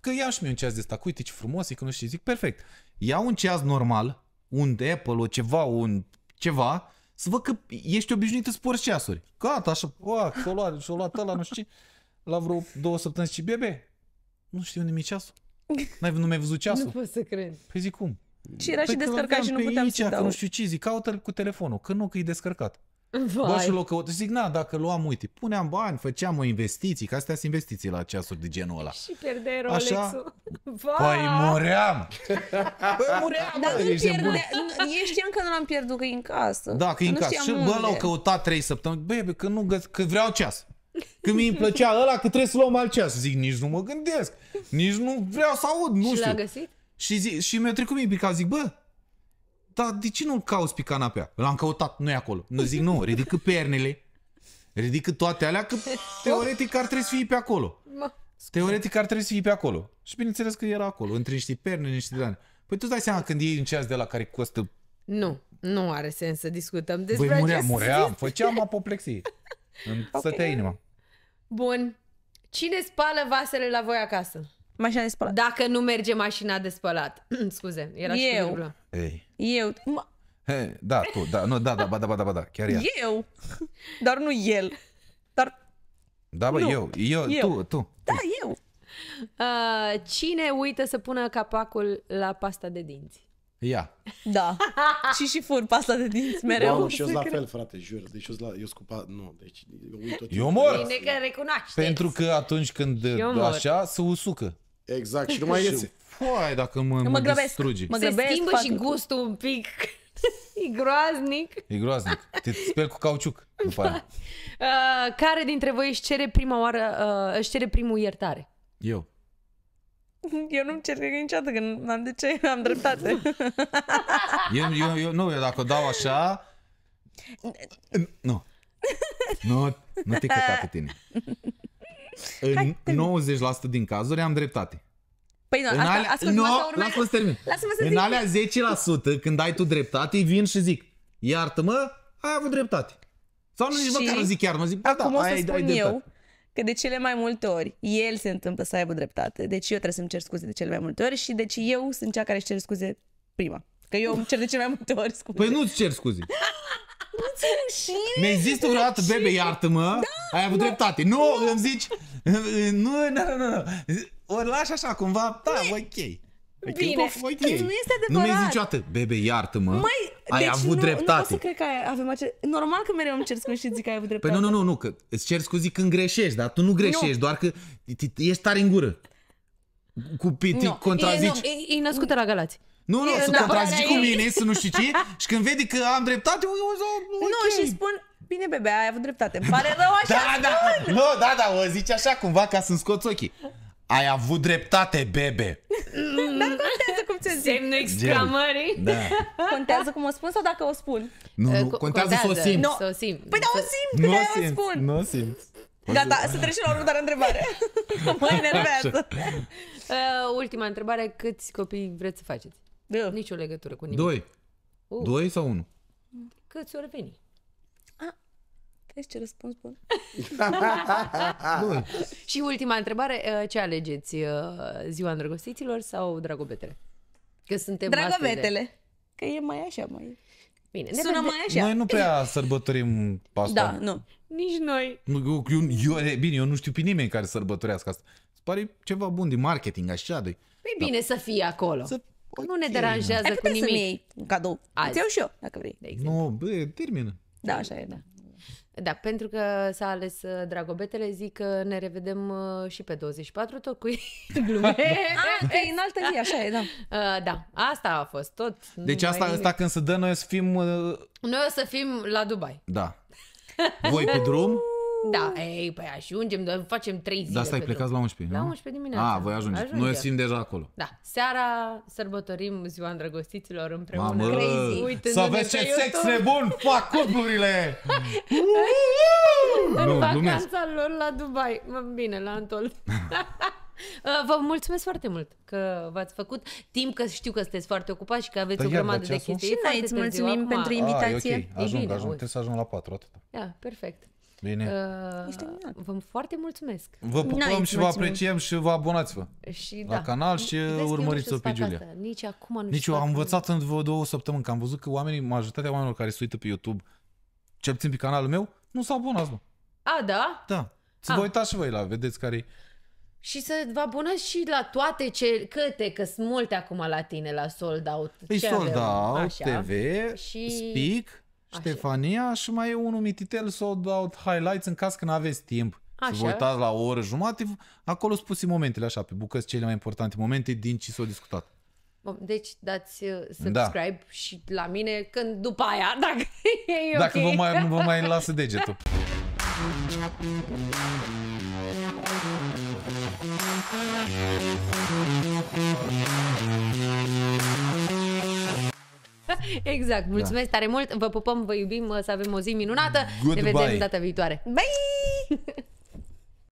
Că iau și mie un ceas de ăsta. Uite ce frumos e, că nu știu. Zic, perfect. Iau un ceas normal, un Apple, o ceva, un ceva, să văd că ești obișnuit să porți ceasuri. Gata, așa, o, și-o luat, și-o luat ăla, nu știu ce. La vreo două săptămâni și bebe, nu știu unde mi ceasul. N-ai, nu mai văzut ceasul? Nu pot să cred. Păi zic cum? Și era păi și descărcat și nu puteam să dau. Că nu știu ce, zic, caută-l cu telefonul, că nu, că e descărcat. Vai. Bă, și l-o căut. Zic, na, dacă luam, uite, puneam bani, făceam o investiție, că astea sunt investiții la ceasuri de genul ăla. Și pierdeai Rolex-ul. Așa, păi, Vai. păi muream. Păi muream, Dar bă, nu ești pierde... Eu știam că nu l-am pierdut, că e în casă. Da, că e în casă. Și bă, l-au căutat trei săptămâni. Bă, că, nu, că vreau ceas. Când mi-i plăcea ăla, că trebuie să luăm alt ceas. Zic, nici nu mă gândesc, nici nu vreau să aud, nu și știu. Și l-a găsit? Și, zi, și mi-a trecut mie pica, zic, bă, dar de ce nu-l cauți pe canapea? L-am căutat, nu e acolo. Nu zic, nu, ridică pernele, ridică toate alea, că teoretic ar trebui să fie pe acolo. Teoretic ar trebui să fie pe acolo. Și bineînțeles că era acolo, între niște perne, niște de Păi tu dai seama când iei un ceas de la care costă... Nu, nu are sens să discutăm despre Băi, muream, muream, făceam apoplexie. Îmi *laughs* okay. stătea inima. Bun. Cine spală vasele la voi acasă? mașina de spălat. Dacă nu merge mașina de spălat. *clears throat* Scuze, era și Eu. Ei. Eu. Ma... He, da, tu, da, nu, da, da, ba, da, ba, da, ba, da, chiar ea. Eu. Dar nu el. Dar... Da, bă, eu, eu, eu, tu, tu. Da, eu. Uh, cine uită să pună capacul la pasta de dinți? Ia. Da. *laughs* și și fur pasta de dinți mereu. Wow, și eu la fel, frate, jur. Deci eu la, eu scupa, nu, deci eu uit tot. Eu mor. Bine că recunoaște. Pentru că atunci când așa, se usucă. Exact, și nu mai iese. Păi, dacă mă, mă, mă grăbesc, distrugi. Mă grăbesc, Se schimbă și gustul un pic. *laughs* E groaznic. E groaznic. Te speli cu cauciuc. După aia. Da. Uh, care dintre voi își cere prima oară, uh, își cere primul iertare? Eu. *laughs* Eu nu-mi cer niciodată, că n am de ce, am dreptate. *laughs* eu, eu, eu, nu, eu dacă dau așa... Nu. Nu, nu te căta pe tine. În 90% din cazuri am dreptate. Păi nu, în asta, alea... ascult, no, lasă-mă să termin. Lasă-mă să în zic. alea 10% când ai tu dreptate, vin și zic, iartă-mă, ai avut dreptate. Sau nu nici măcar nu zic chiar, mă zic, da, acum da, o să ai, spun ai dreptate. eu că de cele mai multe ori el se întâmplă să aibă dreptate, deci eu trebuie să-mi cer scuze de cele mai multe ori și deci eu sunt cea care își cer scuze prima. Că eu îmi cer de cele mai multe ori scuze. Păi nu-ți cer scuze. *laughs* puțin și... Mi-ai zis tu vreodată, bebe, iartă-mă, da, ai avut da, dreptate. Nu, da. îmi zici, nu, nu, nu, nu. Ori lași așa, cumva, da, nu ok. Bine, of, okay. Când nu este adevărat. Nu mi-ai zis niciodată, bebe, iartă-mă, Mai, ai deci avut nu, dreptate. Nu pot să cred că avem acel... Normal că mereu îmi cer scuze și zic că ai avut dreptate. Păi nu, nu, nu, nu că îți cer scuze când greșești, dar tu nu greșești, nu. doar că ești tare în gură. Cu piti, contrazici. E, no, e, e născută la Galați. Nu, nu, să contrazici cu mine, să nu știi ce Și când vede că am dreptate eu, eu, oh, okay. Nu, și spun Bine, bebe, ai avut dreptate Îmi pare rău așa *laughs* da, da, Nu, da, da, o zici așa cumva ca să-mi scoți ochii ai avut dreptate, bebe. Mm. Dar contează cum ți-o zic. Semnul exclamării. Da. Contează cum o spun sau dacă o spun? Nu, nu eh, contează, să o simți. No. Să o simți. Păi da, o simt, nu o spun. Nu o simt. Gata, să trecem la următoarea întrebare. *laughs* mă enervează. Uh, ultima întrebare, câți copii vreți să faceți? Da. Nicio legătură cu nimic. Doi. Uh. Doi sau unu? Câți ori veni? Ah, vezi ce răspuns bun. *laughs* și ultima întrebare, uh, ce alegeți? Uh, ziua îndrăgostiților sau dragobetele? Că suntem Dragobetele. De... Că e mai așa, mai... Bine, ne Sună mai așa. Noi nu prea sărbătorim asta. Da, nu. Nici noi. Eu, eu, eu, bine, eu nu știu pe nimeni care sărbătorească asta. pare ceva bun de marketing, așa de... Păi bine da. să fie acolo. Să, okay. Păi nu ne deranjează Ai cu nimic. Ai un cadou. Azi. Îți și eu, dacă vrei. Nu, no, bă, termină. Da, așa e, da. Da, pentru că s-a ales uh, Dragobetele, zic că ne revedem uh, și pe 24, tot cu *laughs* glume. ah, în altă zi, așa e, da. *laughs* Uh, da, asta a fost tot. Deci asta, asta când se dă, noi o să fim... Uh... Noi o să fim la Dubai. Da. Voi pe drum, *laughs* Da, ei, păi ajungem, facem trei zile. Dar stai, plecați la 11, nu? La 11 dimineața. A, voi ajungeți. Ajungem. Noi simt deja acolo. Da. Seara sărbătorim ziua îndrăgostiților împreună. Mamă, Crazy. să vezi ce sex nebun fac cuplurile! În vacanța lor la Dubai. Bine, la Antol. *laughs* Uh, vă mulțumesc foarte mult că v-ați făcut timp, că știu că sunteți foarte ocupați și că aveți păi o grămadă de chestii. Și noi îți mulțumim pentru invitație. A, ah, e okay. Ajung, e bine, ajung, trebuie să ajung la 4, atât. Da, perfect. Bine. Uh, vă foarte mulțumesc. Vă pupăm Noi, și vă apreciem și vă abonați-vă și, la da. canal și Vezi urmăriți-o pe Giulia. Asta. Nici acum nu Nici eu am învățat în vreo două săptămâni, că am văzut că oamenii, majoritatea oamenilor care se uită pe YouTube, cel puțin pe canalul meu, nu s-au abonat, mă. A, da? Da. Să vă ah. uitați și voi la, vedeți care și să vă abonați și la toate ce, câte, că sunt multe acum la tine, la Sold Out. E păi Sold Out, TV, și... Speak, Așa. Ștefania și mai e unul mititel o dau highlights în caz că nu aveți timp. Așa. Să vă uitați la o oră jumate, acolo spus momentele așa, pe bucăți cele mai importante momente din ce s-au discutat. Deci dați uh, da. subscribe da. și la mine când după aia, *laughs* dacă e Dacă vă mai, vă mai lasă degetul. Thank *laughs* you. *laughs* Exact. Da. Mulțumesc da. tare mult. Vă pupăm, vă iubim, să avem o zi minunată. Good Ne vedem data viitoare. Bye! *laughs*